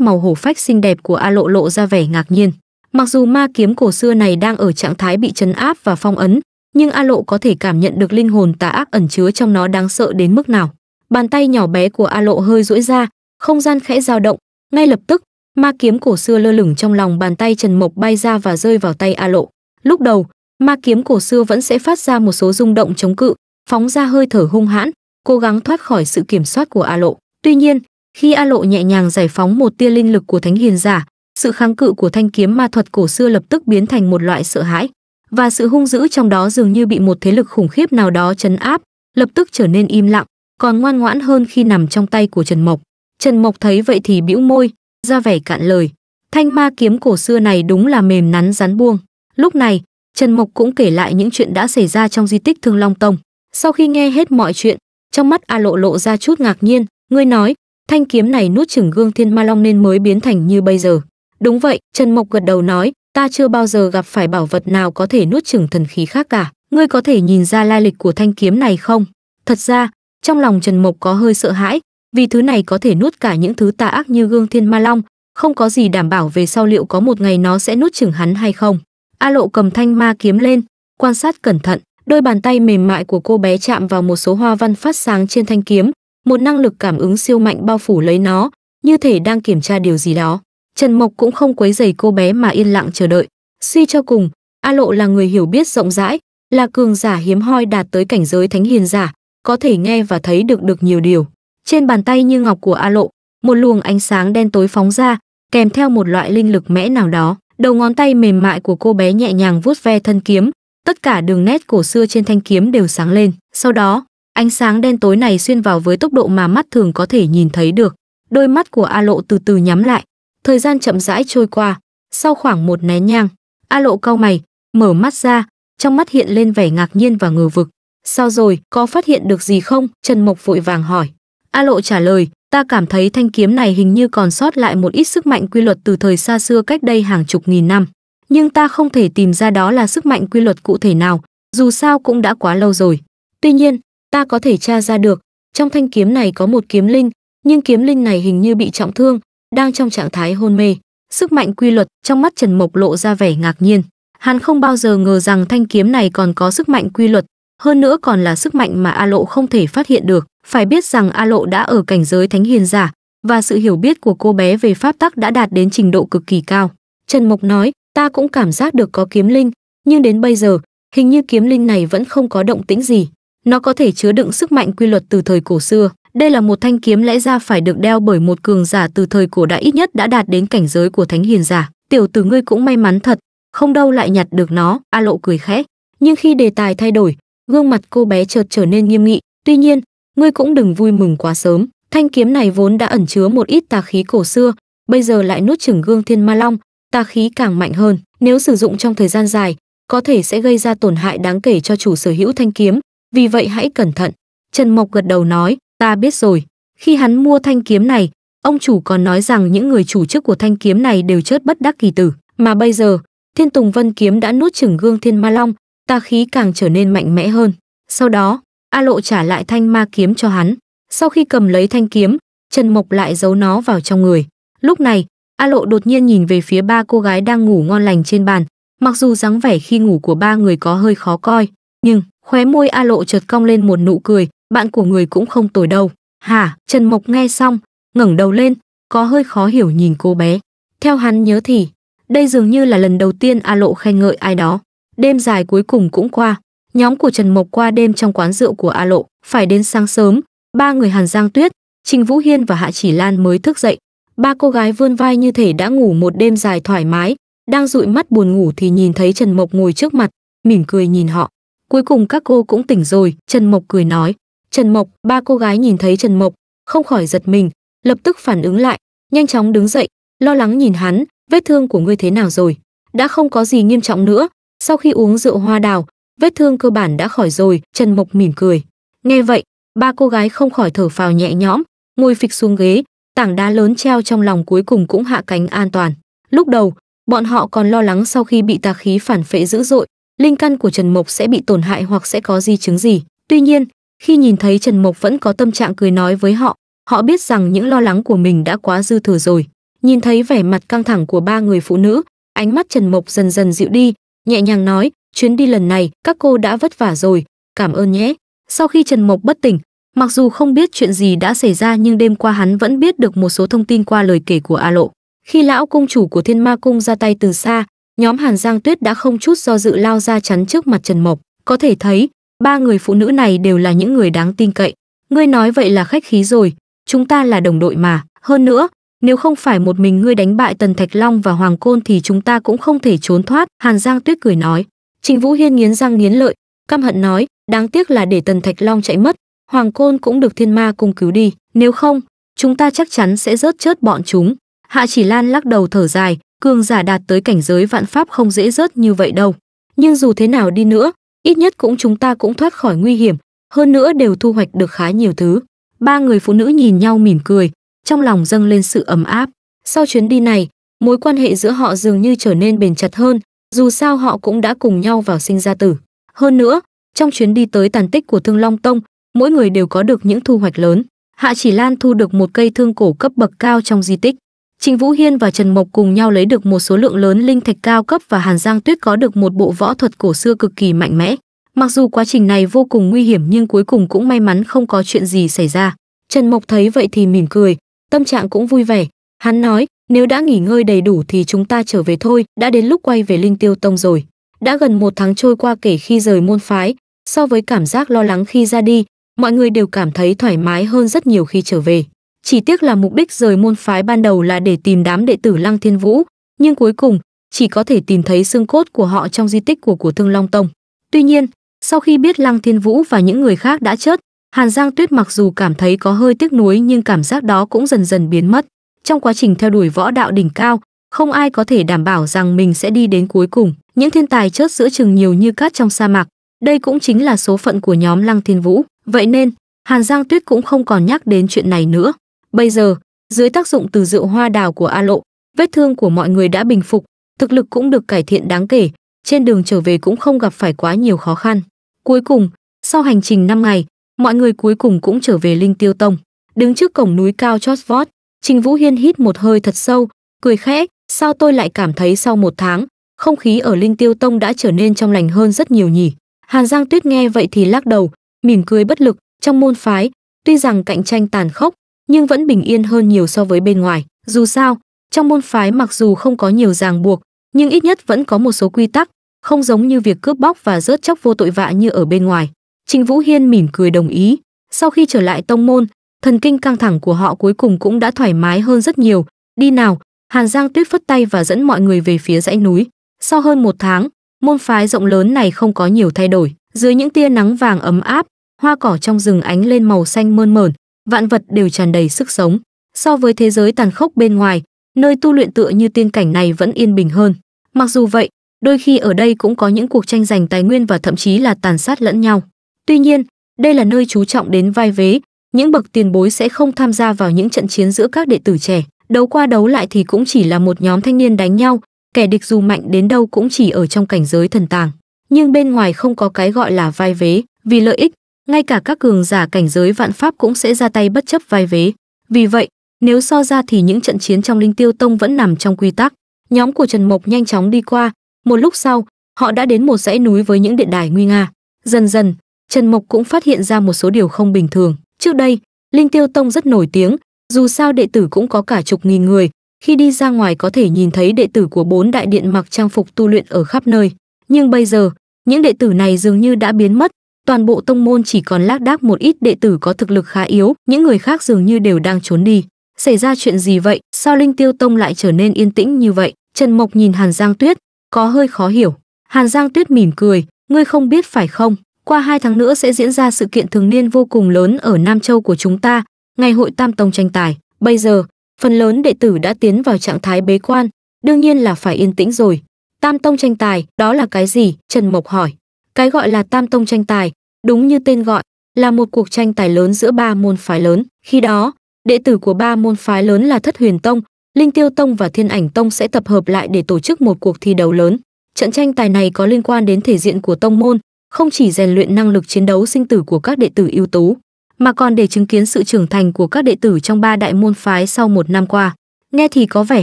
màu hổ phách xinh đẹp của A lộ lộ ra vẻ ngạc nhiên. Mặc dù ma kiếm cổ xưa này đang ở trạng thái bị chấn áp và phong ấn, nhưng A lộ có thể cảm nhận được linh hồn tà ác ẩn chứa trong nó đáng sợ đến mức nào. Bàn tay nhỏ bé của A lộ hơi duỗi ra, không gian khẽ dao động, ngay lập tức ma kiếm cổ xưa lơ lửng trong lòng bàn tay Trần Mộc bay ra và rơi vào tay A Lộ. Lúc đầu, ma kiếm cổ xưa vẫn sẽ phát ra một số rung động chống cự, phóng ra hơi thở hung hãn, cố gắng thoát khỏi sự kiểm soát của A Lộ. Tuy nhiên, khi A Lộ nhẹ nhàng giải phóng một tia linh lực của Thánh Hiền giả, sự kháng cự của thanh kiếm ma thuật cổ xưa lập tức biến thành một loại sợ hãi, và sự hung dữ trong đó dường như bị một thế lực khủng khiếp nào đó chấn áp, lập tức trở nên im lặng, còn ngoan ngoãn hơn khi nằm trong tay của Trần Mộc. Trần Mộc thấy vậy thì bĩu môi, ra vẻ cạn lời. Thanh ma kiếm cổ xưa này đúng là mềm nắn rắn buông. Lúc này, Trần Mộc cũng kể lại những chuyện đã xảy ra trong di tích Thương Long Tông. Sau khi nghe hết mọi chuyện, trong mắt A Lộ lộ ra chút ngạc nhiên, ngươi nói, thanh kiếm này nuốt chửng gương Thiên Ma Long nên mới biến thành như bây giờ. Đúng vậy, Trần Mộc gật đầu nói, ta chưa bao giờ gặp phải bảo vật nào có thể nuốt chửng thần khí khác cả. Ngươi có thể nhìn ra lai lịch của thanh kiếm này không? Thật ra, trong lòng Trần Mộc có hơi sợ hãi, vì thứ này có thể nuốt cả những thứ tà ác như gương thiên ma long không có gì đảm bảo về sau liệu có một ngày nó sẽ nuốt chửng hắn hay không a lộ cầm thanh ma kiếm lên quan sát cẩn thận đôi bàn tay mềm mại của cô bé chạm vào một số hoa văn phát sáng trên thanh kiếm một năng lực cảm ứng siêu mạnh bao phủ lấy nó như thể đang kiểm tra điều gì đó trần mộc cũng không quấy dày cô bé mà yên lặng chờ đợi suy cho cùng a lộ là người hiểu biết rộng rãi là cường giả hiếm hoi đạt tới cảnh giới thánh hiền giả có thể nghe và thấy được được nhiều điều trên bàn tay như ngọc của A Lộ, một luồng ánh sáng đen tối phóng ra, kèm theo một loại linh lực mẽ nào đó. Đầu ngón tay mềm mại của cô bé nhẹ nhàng vuốt ve thân kiếm, tất cả đường nét cổ xưa trên thanh kiếm đều sáng lên. Sau đó, ánh sáng đen tối này xuyên vào với tốc độ mà mắt thường có thể nhìn thấy được. Đôi mắt của A Lộ từ từ nhắm lại, thời gian chậm rãi trôi qua. Sau khoảng một nén nhang, A Lộ cau mày, mở mắt ra, trong mắt hiện lên vẻ ngạc nhiên và ngờ vực. Sao rồi, có phát hiện được gì không? Trần Mộc vội vàng hỏi. A Lộ trả lời, ta cảm thấy thanh kiếm này hình như còn sót lại một ít sức mạnh quy luật từ thời xa xưa cách đây hàng chục nghìn năm. Nhưng ta không thể tìm ra đó là sức mạnh quy luật cụ thể nào, dù sao cũng đã quá lâu rồi. Tuy nhiên, ta có thể tra ra được, trong thanh kiếm này có một kiếm linh, nhưng kiếm linh này hình như bị trọng thương, đang trong trạng thái hôn mê. Sức mạnh quy luật trong mắt Trần Mộc lộ ra vẻ ngạc nhiên. Hắn không bao giờ ngờ rằng thanh kiếm này còn có sức mạnh quy luật, hơn nữa còn là sức mạnh mà A Lộ không thể phát hiện được. Phải biết rằng A Lộ đã ở cảnh giới thánh hiền giả và sự hiểu biết của cô bé về pháp tắc đã đạt đến trình độ cực kỳ cao. Trần Mộc nói, ta cũng cảm giác được có kiếm linh, nhưng đến bây giờ, hình như kiếm linh này vẫn không có động tĩnh gì. Nó có thể chứa đựng sức mạnh quy luật từ thời cổ xưa. Đây là một thanh kiếm lẽ ra phải được đeo bởi một cường giả từ thời cổ đã ít nhất đã đạt đến cảnh giới của thánh hiền giả. Tiểu tử ngươi cũng may mắn thật, không đâu lại nhặt được nó, A Lộ cười khẽ. Nhưng khi đề tài thay đổi, gương mặt cô bé chợt trở nên nghiêm nghị, tuy nhiên, ngươi cũng đừng vui mừng quá sớm thanh kiếm này vốn đã ẩn chứa một ít tà khí cổ xưa bây giờ lại nuốt chửng gương thiên ma long tà khí càng mạnh hơn nếu sử dụng trong thời gian dài có thể sẽ gây ra tổn hại đáng kể cho chủ sở hữu thanh kiếm vì vậy hãy cẩn thận trần mộc gật đầu nói ta biết rồi khi hắn mua thanh kiếm này ông chủ còn nói rằng những người chủ chức của thanh kiếm này đều chết bất đắc kỳ tử mà bây giờ thiên tùng vân kiếm đã nuốt chửng gương thiên ma long tà khí càng trở nên mạnh mẽ hơn sau đó A Lộ trả lại thanh ma kiếm cho hắn. Sau khi cầm lấy thanh kiếm, Trần Mộc lại giấu nó vào trong người. Lúc này, A Lộ đột nhiên nhìn về phía ba cô gái đang ngủ ngon lành trên bàn. Mặc dù dáng vẻ khi ngủ của ba người có hơi khó coi, nhưng khóe môi A Lộ chợt cong lên một nụ cười, bạn của người cũng không tồi đâu. Hả? Trần Mộc nghe xong, ngẩng đầu lên, có hơi khó hiểu nhìn cô bé. Theo hắn nhớ thì, đây dường như là lần đầu tiên A Lộ khen ngợi ai đó. Đêm dài cuối cùng cũng qua, Nhóm của Trần Mộc qua đêm trong quán rượu của A Lộ, phải đến sáng sớm, ba người Hàn Giang Tuyết, Trình Vũ Hiên và Hạ Chỉ Lan mới thức dậy. Ba cô gái vươn vai như thể đã ngủ một đêm dài thoải mái, đang dụi mắt buồn ngủ thì nhìn thấy Trần Mộc ngồi trước mặt, mỉm cười nhìn họ. Cuối cùng các cô cũng tỉnh rồi, Trần Mộc cười nói. Trần Mộc, ba cô gái nhìn thấy Trần Mộc, không khỏi giật mình, lập tức phản ứng lại, nhanh chóng đứng dậy, lo lắng nhìn hắn, vết thương của ngươi thế nào rồi? Đã không có gì nghiêm trọng nữa, sau khi uống rượu hoa đào, vết thương cơ bản đã khỏi rồi trần mộc mỉm cười nghe vậy ba cô gái không khỏi thở phào nhẹ nhõm ngồi phịch xuống ghế tảng đá lớn treo trong lòng cuối cùng cũng hạ cánh an toàn lúc đầu bọn họ còn lo lắng sau khi bị tà khí phản phệ dữ dội linh căn của trần mộc sẽ bị tổn hại hoặc sẽ có di chứng gì tuy nhiên khi nhìn thấy trần mộc vẫn có tâm trạng cười nói với họ họ biết rằng những lo lắng của mình đã quá dư thừa rồi nhìn thấy vẻ mặt căng thẳng của ba người phụ nữ ánh mắt trần mộc dần dần dịu đi nhẹ nhàng nói chuyến đi lần này các cô đã vất vả rồi cảm ơn nhé sau khi trần mộc bất tỉnh mặc dù không biết chuyện gì đã xảy ra nhưng đêm qua hắn vẫn biết được một số thông tin qua lời kể của a lộ khi lão công chủ của thiên ma cung ra tay từ xa nhóm hàn giang tuyết đã không chút do dự lao ra chắn trước mặt trần mộc có thể thấy ba người phụ nữ này đều là những người đáng tin cậy ngươi nói vậy là khách khí rồi chúng ta là đồng đội mà hơn nữa nếu không phải một mình ngươi đánh bại tần thạch long và hoàng côn thì chúng ta cũng không thể trốn thoát hàn giang tuyết cười nói Trình Vũ Hiên nghiến răng nghiến lợi, căm hận nói, đáng tiếc là để Tần Thạch Long chạy mất, Hoàng Côn cũng được Thiên Ma cung cứu đi, nếu không, chúng ta chắc chắn sẽ rớt chết bọn chúng. Hạ Chỉ Lan lắc đầu thở dài, cường giả đạt tới cảnh giới vạn pháp không dễ rớt như vậy đâu. Nhưng dù thế nào đi nữa, ít nhất cũng chúng ta cũng thoát khỏi nguy hiểm, hơn nữa đều thu hoạch được khá nhiều thứ. Ba người phụ nữ nhìn nhau mỉm cười, trong lòng dâng lên sự ấm áp. Sau chuyến đi này, mối quan hệ giữa họ dường như trở nên bền chặt hơn, dù sao họ cũng đã cùng nhau vào sinh ra tử. Hơn nữa, trong chuyến đi tới tàn tích của Thương Long Tông, mỗi người đều có được những thu hoạch lớn. Hạ Chỉ Lan thu được một cây thương cổ cấp bậc cao trong di tích. Trình Vũ Hiên và Trần Mộc cùng nhau lấy được một số lượng lớn linh thạch cao cấp và Hàn Giang Tuyết có được một bộ võ thuật cổ xưa cực kỳ mạnh mẽ. Mặc dù quá trình này vô cùng nguy hiểm nhưng cuối cùng cũng may mắn không có chuyện gì xảy ra. Trần Mộc thấy vậy thì mỉm cười, tâm trạng cũng vui vẻ, Hắn nói, nếu đã nghỉ ngơi đầy đủ thì chúng ta trở về thôi, đã đến lúc quay về Linh Tiêu Tông rồi. Đã gần một tháng trôi qua kể khi rời môn phái, so với cảm giác lo lắng khi ra đi, mọi người đều cảm thấy thoải mái hơn rất nhiều khi trở về. Chỉ tiếc là mục đích rời môn phái ban đầu là để tìm đám đệ tử Lăng Thiên Vũ, nhưng cuối cùng chỉ có thể tìm thấy xương cốt của họ trong di tích của của Thương Long Tông. Tuy nhiên, sau khi biết Lăng Thiên Vũ và những người khác đã chết, Hàn Giang Tuyết mặc dù cảm thấy có hơi tiếc nuối nhưng cảm giác đó cũng dần dần biến mất. Trong quá trình theo đuổi võ đạo đỉnh cao, không ai có thể đảm bảo rằng mình sẽ đi đến cuối cùng. Những thiên tài chớt giữa chừng nhiều như cát trong sa mạc, đây cũng chính là số phận của nhóm Lăng Thiên Vũ. Vậy nên, Hàn Giang Tuyết cũng không còn nhắc đến chuyện này nữa. Bây giờ, dưới tác dụng từ rượu hoa đào của A Lộ, vết thương của mọi người đã bình phục, thực lực cũng được cải thiện đáng kể, trên đường trở về cũng không gặp phải quá nhiều khó khăn. Cuối cùng, sau hành trình 5 ngày, mọi người cuối cùng cũng trở về Linh Tiêu Tông. Đứng trước cổng núi cao Chosvot, Trình Vũ Hiên hít một hơi thật sâu, cười khẽ, sao tôi lại cảm thấy sau một tháng, không khí ở Linh Tiêu Tông đã trở nên trong lành hơn rất nhiều nhỉ. Hàn Giang Tuyết nghe vậy thì lắc đầu, mỉm cười bất lực, trong môn phái, tuy rằng cạnh tranh tàn khốc, nhưng vẫn bình yên hơn nhiều so với bên ngoài. Dù sao, trong môn phái mặc dù không có nhiều ràng buộc, nhưng ít nhất vẫn có một số quy tắc, không giống như việc cướp bóc và rớt chóc vô tội vạ như ở bên ngoài. Trình Vũ Hiên mỉm cười đồng ý. Sau khi trở lại tông môn, thần kinh căng thẳng của họ cuối cùng cũng đã thoải mái hơn rất nhiều. Đi nào, Hàn Giang Tuyết phất tay và dẫn mọi người về phía dãy núi. Sau hơn một tháng, môn phái rộng lớn này không có nhiều thay đổi. Dưới những tia nắng vàng ấm áp, hoa cỏ trong rừng ánh lên màu xanh mơn mởn, vạn vật đều tràn đầy sức sống. So với thế giới tàn khốc bên ngoài, nơi tu luyện tựa như tiên cảnh này vẫn yên bình hơn. Mặc dù vậy, đôi khi ở đây cũng có những cuộc tranh giành tài nguyên và thậm chí là tàn sát lẫn nhau. Tuy nhiên, đây là nơi chú trọng đến vai vế, những bậc tiền bối sẽ không tham gia vào những trận chiến giữa các đệ tử trẻ đấu qua đấu lại thì cũng chỉ là một nhóm thanh niên đánh nhau kẻ địch dù mạnh đến đâu cũng chỉ ở trong cảnh giới thần tàng nhưng bên ngoài không có cái gọi là vai vế vì lợi ích ngay cả các cường giả cảnh giới vạn pháp cũng sẽ ra tay bất chấp vai vế vì vậy nếu so ra thì những trận chiến trong linh tiêu tông vẫn nằm trong quy tắc nhóm của trần mộc nhanh chóng đi qua một lúc sau họ đã đến một dãy núi với những điện đài nguy nga dần dần trần mộc cũng phát hiện ra một số điều không bình thường Trước đây, Linh Tiêu Tông rất nổi tiếng, dù sao đệ tử cũng có cả chục nghìn người, khi đi ra ngoài có thể nhìn thấy đệ tử của bốn đại điện mặc trang phục tu luyện ở khắp nơi. Nhưng bây giờ, những đệ tử này dường như đã biến mất, toàn bộ tông môn chỉ còn lác đác một ít đệ tử có thực lực khá yếu, những người khác dường như đều đang trốn đi. Xảy ra chuyện gì vậy? Sao Linh Tiêu Tông lại trở nên yên tĩnh như vậy? Trần Mộc nhìn Hàn Giang Tuyết, có hơi khó hiểu. Hàn Giang Tuyết mỉm cười, ngươi không biết phải không? Qua hai tháng nữa sẽ diễn ra sự kiện thường niên vô cùng lớn ở Nam Châu của chúng ta, ngày hội Tam Tông tranh tài. Bây giờ, phần lớn đệ tử đã tiến vào trạng thái bế quan, đương nhiên là phải yên tĩnh rồi. Tam Tông tranh tài, đó là cái gì? Trần Mộc hỏi. Cái gọi là Tam Tông tranh tài, đúng như tên gọi, là một cuộc tranh tài lớn giữa ba môn phái lớn. Khi đó, đệ tử của ba môn phái lớn là Thất Huyền Tông, Linh Tiêu Tông và Thiên Ảnh Tông sẽ tập hợp lại để tổ chức một cuộc thi đấu lớn. Trận tranh tài này có liên quan đến thể diện của tông môn, không chỉ rèn luyện năng lực chiến đấu sinh tử của các đệ tử ưu tú, mà còn để chứng kiến sự trưởng thành của các đệ tử trong ba đại môn phái sau một năm qua. Nghe thì có vẻ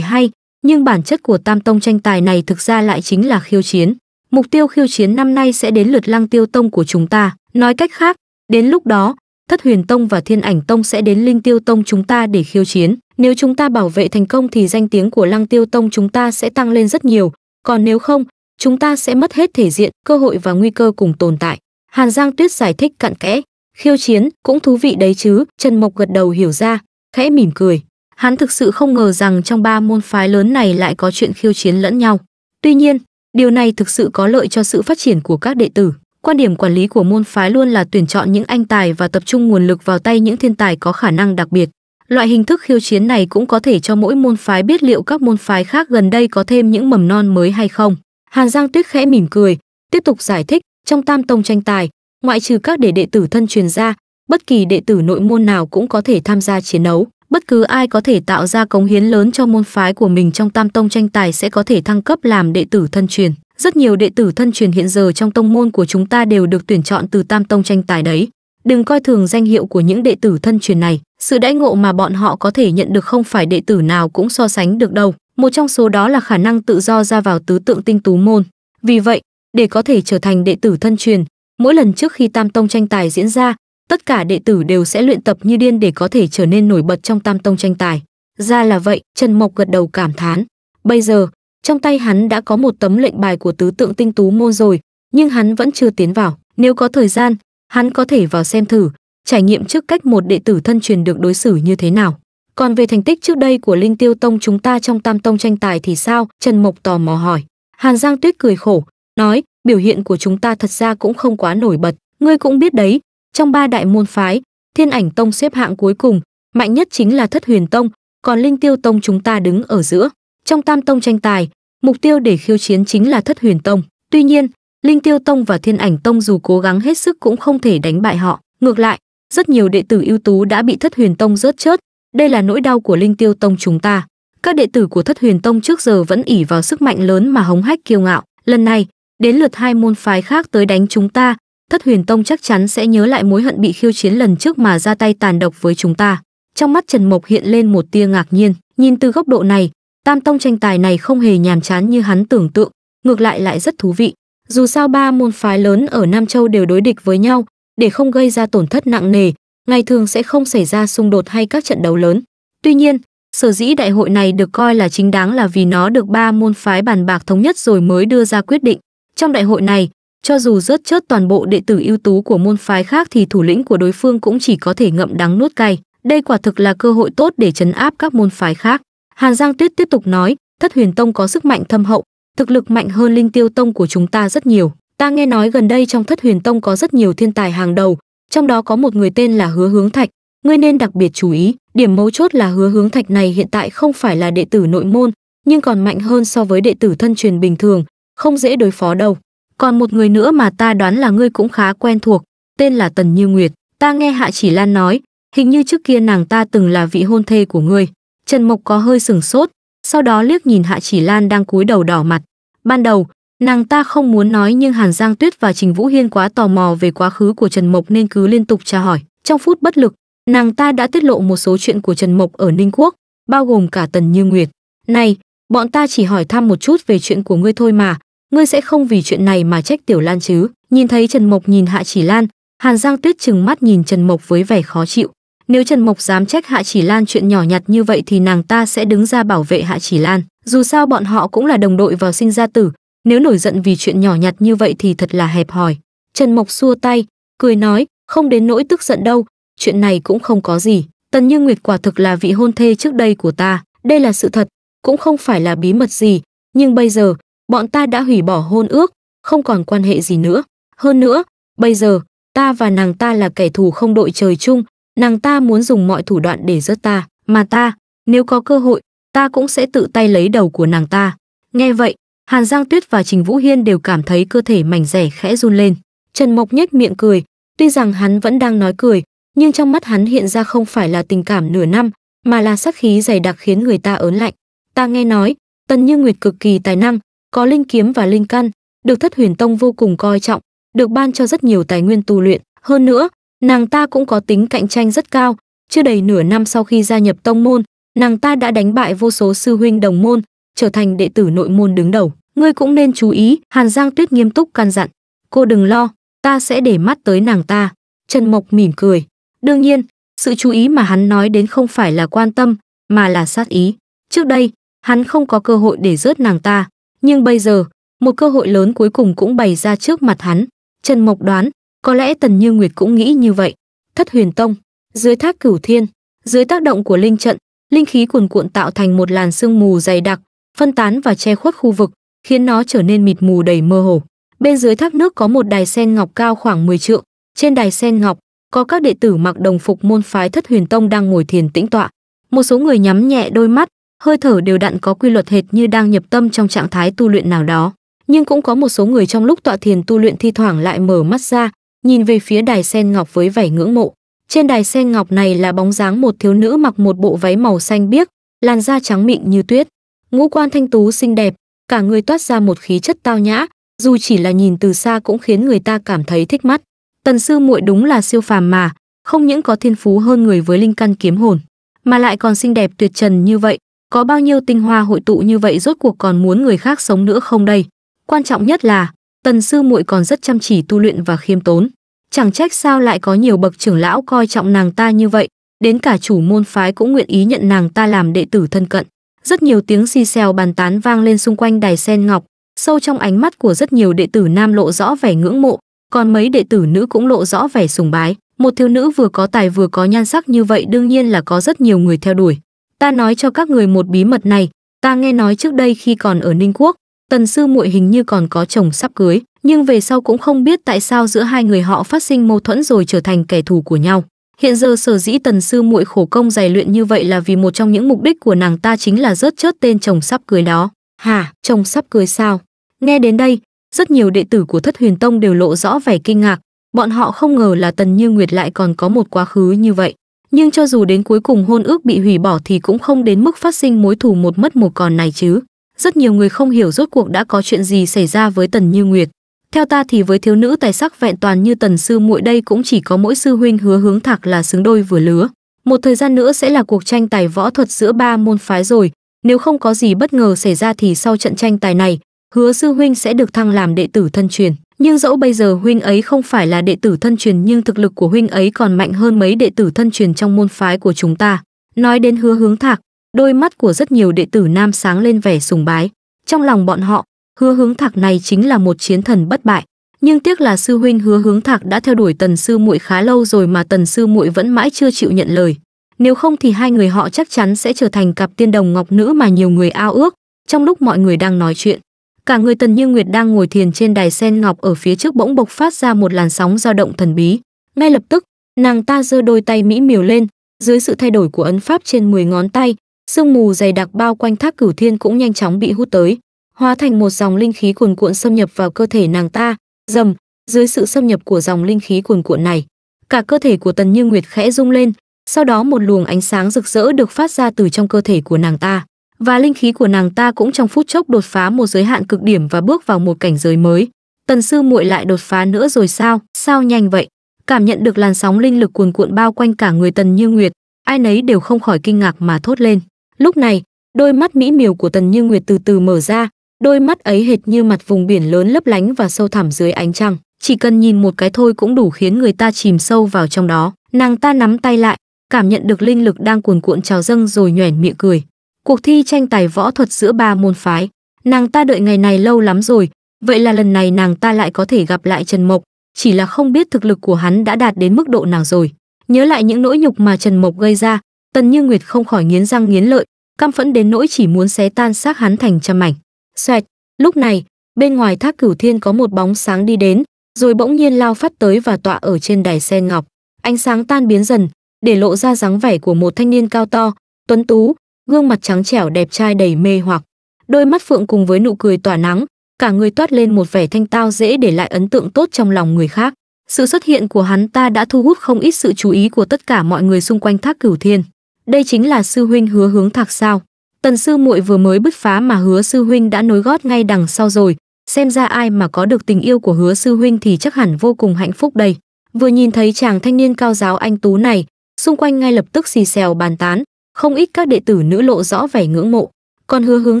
hay, nhưng bản chất của Tam Tông tranh tài này thực ra lại chính là khiêu chiến. Mục tiêu khiêu chiến năm nay sẽ đến lượt Lăng Tiêu Tông của chúng ta. Nói cách khác, đến lúc đó, Thất Huyền Tông và Thiên Ảnh Tông sẽ đến Linh Tiêu Tông chúng ta để khiêu chiến. Nếu chúng ta bảo vệ thành công thì danh tiếng của Lăng Tiêu Tông chúng ta sẽ tăng lên rất nhiều, còn nếu không, chúng ta sẽ mất hết thể diện, cơ hội và nguy cơ cùng tồn tại. Hàn Giang Tuyết giải thích cặn kẽ, khiêu chiến cũng thú vị đấy chứ, Trần Mộc gật đầu hiểu ra, khẽ mỉm cười. Hắn thực sự không ngờ rằng trong ba môn phái lớn này lại có chuyện khiêu chiến lẫn nhau. Tuy nhiên, điều này thực sự có lợi cho sự phát triển của các đệ tử. Quan điểm quản lý của môn phái luôn là tuyển chọn những anh tài và tập trung nguồn lực vào tay những thiên tài có khả năng đặc biệt. Loại hình thức khiêu chiến này cũng có thể cho mỗi môn phái biết liệu các môn phái khác gần đây có thêm những mầm non mới hay không. Hàn Giang Tuyết khẽ mỉm cười, tiếp tục giải thích, trong Tam Tông tranh tài, ngoại trừ các đệ đệ tử thân truyền ra, bất kỳ đệ tử nội môn nào cũng có thể tham gia chiến đấu, bất cứ ai có thể tạo ra cống hiến lớn cho môn phái của mình trong Tam Tông tranh tài sẽ có thể thăng cấp làm đệ tử thân truyền. Rất nhiều đệ tử thân truyền hiện giờ trong tông môn của chúng ta đều được tuyển chọn từ Tam Tông tranh tài đấy. Đừng coi thường danh hiệu của những đệ tử thân truyền này, sự đãi ngộ mà bọn họ có thể nhận được không phải đệ tử nào cũng so sánh được đâu. Một trong số đó là khả năng tự do ra vào tứ tượng tinh tú môn. Vì vậy, để có thể trở thành đệ tử thân truyền, mỗi lần trước khi Tam Tông tranh tài diễn ra, tất cả đệ tử đều sẽ luyện tập như điên để có thể trở nên nổi bật trong Tam Tông tranh tài. Ra là vậy, Trần Mộc gật đầu cảm thán. Bây giờ, trong tay hắn đã có một tấm lệnh bài của tứ tượng tinh tú môn rồi, nhưng hắn vẫn chưa tiến vào. Nếu có thời gian, hắn có thể vào xem thử, trải nghiệm trước cách một đệ tử thân truyền được đối xử như thế nào. Còn về thành tích trước đây của Linh Tiêu Tông chúng ta trong Tam Tông tranh tài thì sao? Trần Mộc tò mò hỏi. Hàn Giang Tuyết cười khổ, nói, biểu hiện của chúng ta thật ra cũng không quá nổi bật. Ngươi cũng biết đấy, trong ba đại môn phái, Thiên Ảnh Tông xếp hạng cuối cùng, mạnh nhất chính là Thất Huyền Tông, còn Linh Tiêu Tông chúng ta đứng ở giữa. Trong Tam Tông tranh tài, mục tiêu để khiêu chiến chính là Thất Huyền Tông. Tuy nhiên, Linh Tiêu Tông và Thiên Ảnh Tông dù cố gắng hết sức cũng không thể đánh bại họ. Ngược lại, rất nhiều đệ tử ưu tú đã bị Thất Huyền Tông rớt chớt, đây là nỗi đau của Linh Tiêu Tông chúng ta. Các đệ tử của Thất Huyền Tông trước giờ vẫn ỉ vào sức mạnh lớn mà hống hách kiêu ngạo, lần này, đến lượt hai môn phái khác tới đánh chúng ta, Thất Huyền Tông chắc chắn sẽ nhớ lại mối hận bị khiêu chiến lần trước mà ra tay tàn độc với chúng ta. Trong mắt Trần Mộc hiện lên một tia ngạc nhiên, nhìn từ góc độ này, Tam Tông tranh tài này không hề nhàm chán như hắn tưởng tượng, ngược lại lại rất thú vị. Dù sao ba môn phái lớn ở Nam Châu đều đối địch với nhau, để không gây ra tổn thất nặng nề, ngày thường sẽ không xảy ra xung đột hay các trận đấu lớn. Tuy nhiên, sở dĩ đại hội này được coi là chính đáng là vì nó được ba môn phái bàn bạc thống nhất rồi mới đưa ra quyết định. Trong đại hội này, cho dù rớt chớt toàn bộ đệ tử ưu tú của môn phái khác thì thủ lĩnh của đối phương cũng chỉ có thể ngậm đắng nuốt cay. Đây quả thực là cơ hội tốt để chấn áp các môn phái khác. Hàn Giang Tuyết tiếp tục nói, Thất Huyền Tông có sức mạnh thâm hậu, thực lực mạnh hơn Linh Tiêu Tông của chúng ta rất nhiều. Ta nghe nói gần đây trong Thất Huyền Tông có rất nhiều thiên tài hàng đầu, trong đó có một người tên là Hứa Hướng Thạch, ngươi nên đặc biệt chú ý, điểm mấu chốt là Hứa Hướng Thạch này hiện tại không phải là đệ tử nội môn, nhưng còn mạnh hơn so với đệ tử thân truyền bình thường, không dễ đối phó đâu. Còn một người nữa mà ta đoán là ngươi cũng khá quen thuộc, tên là Tần Như Nguyệt, ta nghe Hạ Chỉ Lan nói, hình như trước kia nàng ta từng là vị hôn thê của ngươi. Trần Mộc có hơi sừng sốt, sau đó liếc nhìn Hạ Chỉ Lan đang cúi đầu đỏ mặt. Ban đầu, Nàng ta không muốn nói nhưng Hàn Giang Tuyết và Trình Vũ Hiên quá tò mò về quá khứ của Trần Mộc nên cứ liên tục tra hỏi. Trong phút bất lực, nàng ta đã tiết lộ một số chuyện của Trần Mộc ở Ninh Quốc, bao gồm cả Tần Như Nguyệt. Này, bọn ta chỉ hỏi thăm một chút về chuyện của ngươi thôi mà, ngươi sẽ không vì chuyện này mà trách Tiểu Lan chứ. Nhìn thấy Trần Mộc nhìn Hạ Chỉ Lan, Hàn Giang Tuyết chừng mắt nhìn Trần Mộc với vẻ khó chịu. Nếu Trần Mộc dám trách Hạ Chỉ Lan chuyện nhỏ nhặt như vậy thì nàng ta sẽ đứng ra bảo vệ Hạ Chỉ Lan. Dù sao bọn họ cũng là đồng đội vào sinh ra tử, nếu nổi giận vì chuyện nhỏ nhặt như vậy thì thật là hẹp hòi. Trần Mộc xua tay, cười nói, không đến nỗi tức giận đâu, chuyện này cũng không có gì. Tần Như Nguyệt quả thực là vị hôn thê trước đây của ta, đây là sự thật, cũng không phải là bí mật gì, nhưng bây giờ, bọn ta đã hủy bỏ hôn ước, không còn quan hệ gì nữa. Hơn nữa, bây giờ, ta và nàng ta là kẻ thù không đội trời chung, nàng ta muốn dùng mọi thủ đoạn để rớt ta, mà ta, nếu có cơ hội, ta cũng sẽ tự tay lấy đầu của nàng ta. Nghe vậy, Hàn Giang Tuyết và Trình Vũ Hiên đều cảm thấy cơ thể mảnh rẻ khẽ run lên. Trần Mộc nhếch miệng cười, tuy rằng hắn vẫn đang nói cười, nhưng trong mắt hắn hiện ra không phải là tình cảm nửa năm, mà là sát khí dày đặc khiến người ta ớn lạnh. Ta nghe nói, Tần Như Nguyệt cực kỳ tài năng, có linh kiếm và linh căn, được Thất Huyền Tông vô cùng coi trọng, được ban cho rất nhiều tài nguyên tu luyện, hơn nữa, nàng ta cũng có tính cạnh tranh rất cao, chưa đầy nửa năm sau khi gia nhập tông môn, nàng ta đã đánh bại vô số sư huynh đồng môn, trở thành đệ tử nội môn đứng đầu ngươi cũng nên chú ý hàn giang tuyết nghiêm túc căn dặn cô đừng lo ta sẽ để mắt tới nàng ta trần mộc mỉm cười đương nhiên sự chú ý mà hắn nói đến không phải là quan tâm mà là sát ý trước đây hắn không có cơ hội để rớt nàng ta nhưng bây giờ một cơ hội lớn cuối cùng cũng bày ra trước mặt hắn trần mộc đoán có lẽ tần như nguyệt cũng nghĩ như vậy thất huyền tông dưới thác cửu thiên dưới tác động của linh trận linh khí cuồn cuộn tạo thành một làn sương mù dày đặc phân tán và che khuất khu vực khiến nó trở nên mịt mù đầy mơ hồ. Bên dưới thác nước có một đài sen ngọc cao khoảng 10 trượng, trên đài sen ngọc có các đệ tử mặc đồng phục môn phái Thất Huyền Tông đang ngồi thiền tĩnh tọa. Một số người nhắm nhẹ đôi mắt, hơi thở đều đặn có quy luật hệt như đang nhập tâm trong trạng thái tu luyện nào đó, nhưng cũng có một số người trong lúc tọa thiền tu luyện thi thoảng lại mở mắt ra, nhìn về phía đài sen ngọc với vẻ ngưỡng mộ. Trên đài sen ngọc này là bóng dáng một thiếu nữ mặc một bộ váy màu xanh biếc, làn da trắng mịn như tuyết, ngũ quan thanh tú xinh đẹp, cả người toát ra một khí chất tao nhã, dù chỉ là nhìn từ xa cũng khiến người ta cảm thấy thích mắt. Tần sư muội đúng là siêu phàm mà, không những có thiên phú hơn người với linh căn kiếm hồn, mà lại còn xinh đẹp tuyệt trần như vậy, có bao nhiêu tinh hoa hội tụ như vậy rốt cuộc còn muốn người khác sống nữa không đây. Quan trọng nhất là, Tần sư muội còn rất chăm chỉ tu luyện và khiêm tốn, chẳng trách sao lại có nhiều bậc trưởng lão coi trọng nàng ta như vậy, đến cả chủ môn phái cũng nguyện ý nhận nàng ta làm đệ tử thân cận rất nhiều tiếng xì xèo bàn tán vang lên xung quanh đài sen ngọc sâu trong ánh mắt của rất nhiều đệ tử nam lộ rõ vẻ ngưỡng mộ còn mấy đệ tử nữ cũng lộ rõ vẻ sùng bái một thiếu nữ vừa có tài vừa có nhan sắc như vậy đương nhiên là có rất nhiều người theo đuổi ta nói cho các người một bí mật này ta nghe nói trước đây khi còn ở ninh quốc tần sư muội hình như còn có chồng sắp cưới nhưng về sau cũng không biết tại sao giữa hai người họ phát sinh mâu thuẫn rồi trở thành kẻ thù của nhau Hiện giờ sở dĩ tần sư muội khổ công dày luyện như vậy là vì một trong những mục đích của nàng ta chính là rớt chớt tên chồng sắp cưới đó. Hả, chồng sắp cưới sao? Nghe đến đây, rất nhiều đệ tử của Thất Huyền Tông đều lộ rõ vẻ kinh ngạc, bọn họ không ngờ là Tần Như Nguyệt lại còn có một quá khứ như vậy. Nhưng cho dù đến cuối cùng hôn ước bị hủy bỏ thì cũng không đến mức phát sinh mối thù một mất một còn này chứ. Rất nhiều người không hiểu rốt cuộc đã có chuyện gì xảy ra với Tần Như Nguyệt theo ta thì với thiếu nữ tài sắc vẹn toàn như tần sư muội đây cũng chỉ có mỗi sư huynh hứa hướng thạc là xứng đôi vừa lứa một thời gian nữa sẽ là cuộc tranh tài võ thuật giữa ba môn phái rồi nếu không có gì bất ngờ xảy ra thì sau trận tranh tài này hứa sư huynh sẽ được thăng làm đệ tử thân truyền nhưng dẫu bây giờ huynh ấy không phải là đệ tử thân truyền nhưng thực lực của huynh ấy còn mạnh hơn mấy đệ tử thân truyền trong môn phái của chúng ta nói đến hứa hướng thạc đôi mắt của rất nhiều đệ tử nam sáng lên vẻ sùng bái trong lòng bọn họ Hứa Hướng Thạc này chính là một chiến thần bất bại, nhưng tiếc là sư huynh Hứa Hướng Thạc đã theo đuổi Tần sư muội khá lâu rồi mà Tần sư muội vẫn mãi chưa chịu nhận lời. Nếu không thì hai người họ chắc chắn sẽ trở thành cặp tiên đồng ngọc nữ mà nhiều người ao ước. Trong lúc mọi người đang nói chuyện, cả người Tần Như Nguyệt đang ngồi thiền trên đài sen ngọc ở phía trước bỗng bộc phát ra một làn sóng dao động thần bí. Ngay lập tức, nàng ta giơ đôi tay mỹ miều lên, dưới sự thay đổi của ấn pháp trên 10 ngón tay, sương mù dày đặc bao quanh thác cửu thiên cũng nhanh chóng bị hút tới hóa thành một dòng linh khí cuồn cuộn xâm nhập vào cơ thể nàng ta, dầm, dưới sự xâm nhập của dòng linh khí cuồn cuộn này, cả cơ thể của Tần Như Nguyệt khẽ rung lên, sau đó một luồng ánh sáng rực rỡ được phát ra từ trong cơ thể của nàng ta, và linh khí của nàng ta cũng trong phút chốc đột phá một giới hạn cực điểm và bước vào một cảnh giới mới. Tần sư muội lại đột phá nữa rồi sao? Sao nhanh vậy? Cảm nhận được làn sóng linh lực cuồn cuộn bao quanh cả người Tần Như Nguyệt, ai nấy đều không khỏi kinh ngạc mà thốt lên. Lúc này, đôi mắt mỹ miều của Tần Như Nguyệt từ từ mở ra, Đôi mắt ấy hệt như mặt vùng biển lớn lấp lánh và sâu thẳm dưới ánh trăng, chỉ cần nhìn một cái thôi cũng đủ khiến người ta chìm sâu vào trong đó. Nàng ta nắm tay lại, cảm nhận được linh lực đang cuồn cuộn trào dâng rồi nhoẻn miệng cười. Cuộc thi tranh tài võ thuật giữa ba môn phái, nàng ta đợi ngày này lâu lắm rồi, vậy là lần này nàng ta lại có thể gặp lại Trần Mộc, chỉ là không biết thực lực của hắn đã đạt đến mức độ nào rồi. Nhớ lại những nỗi nhục mà Trần Mộc gây ra, Tần Như Nguyệt không khỏi nghiến răng nghiến lợi, căm phẫn đến nỗi chỉ muốn xé tan xác hắn thành trăm mảnh. Xoẹt, lúc này, bên ngoài thác cửu thiên có một bóng sáng đi đến, rồi bỗng nhiên lao phát tới và tọa ở trên đài sen ngọc. Ánh sáng tan biến dần, để lộ ra dáng vẻ của một thanh niên cao to, tuấn tú, gương mặt trắng trẻo đẹp trai đầy mê hoặc. Đôi mắt phượng cùng với nụ cười tỏa nắng, cả người toát lên một vẻ thanh tao dễ để lại ấn tượng tốt trong lòng người khác. Sự xuất hiện của hắn ta đã thu hút không ít sự chú ý của tất cả mọi người xung quanh Thác Cửu Thiên. Đây chính là sư huynh Hứa Hướng Thạc sao? Tần sư muội vừa mới bứt phá mà Hứa sư huynh đã nối gót ngay đằng sau rồi, xem ra ai mà có được tình yêu của Hứa sư huynh thì chắc hẳn vô cùng hạnh phúc đây. Vừa nhìn thấy chàng thanh niên cao giáo anh tú này, xung quanh ngay lập tức xì xèo bàn tán, không ít các đệ tử nữ lộ rõ vẻ ngưỡng mộ, còn Hứa Hướng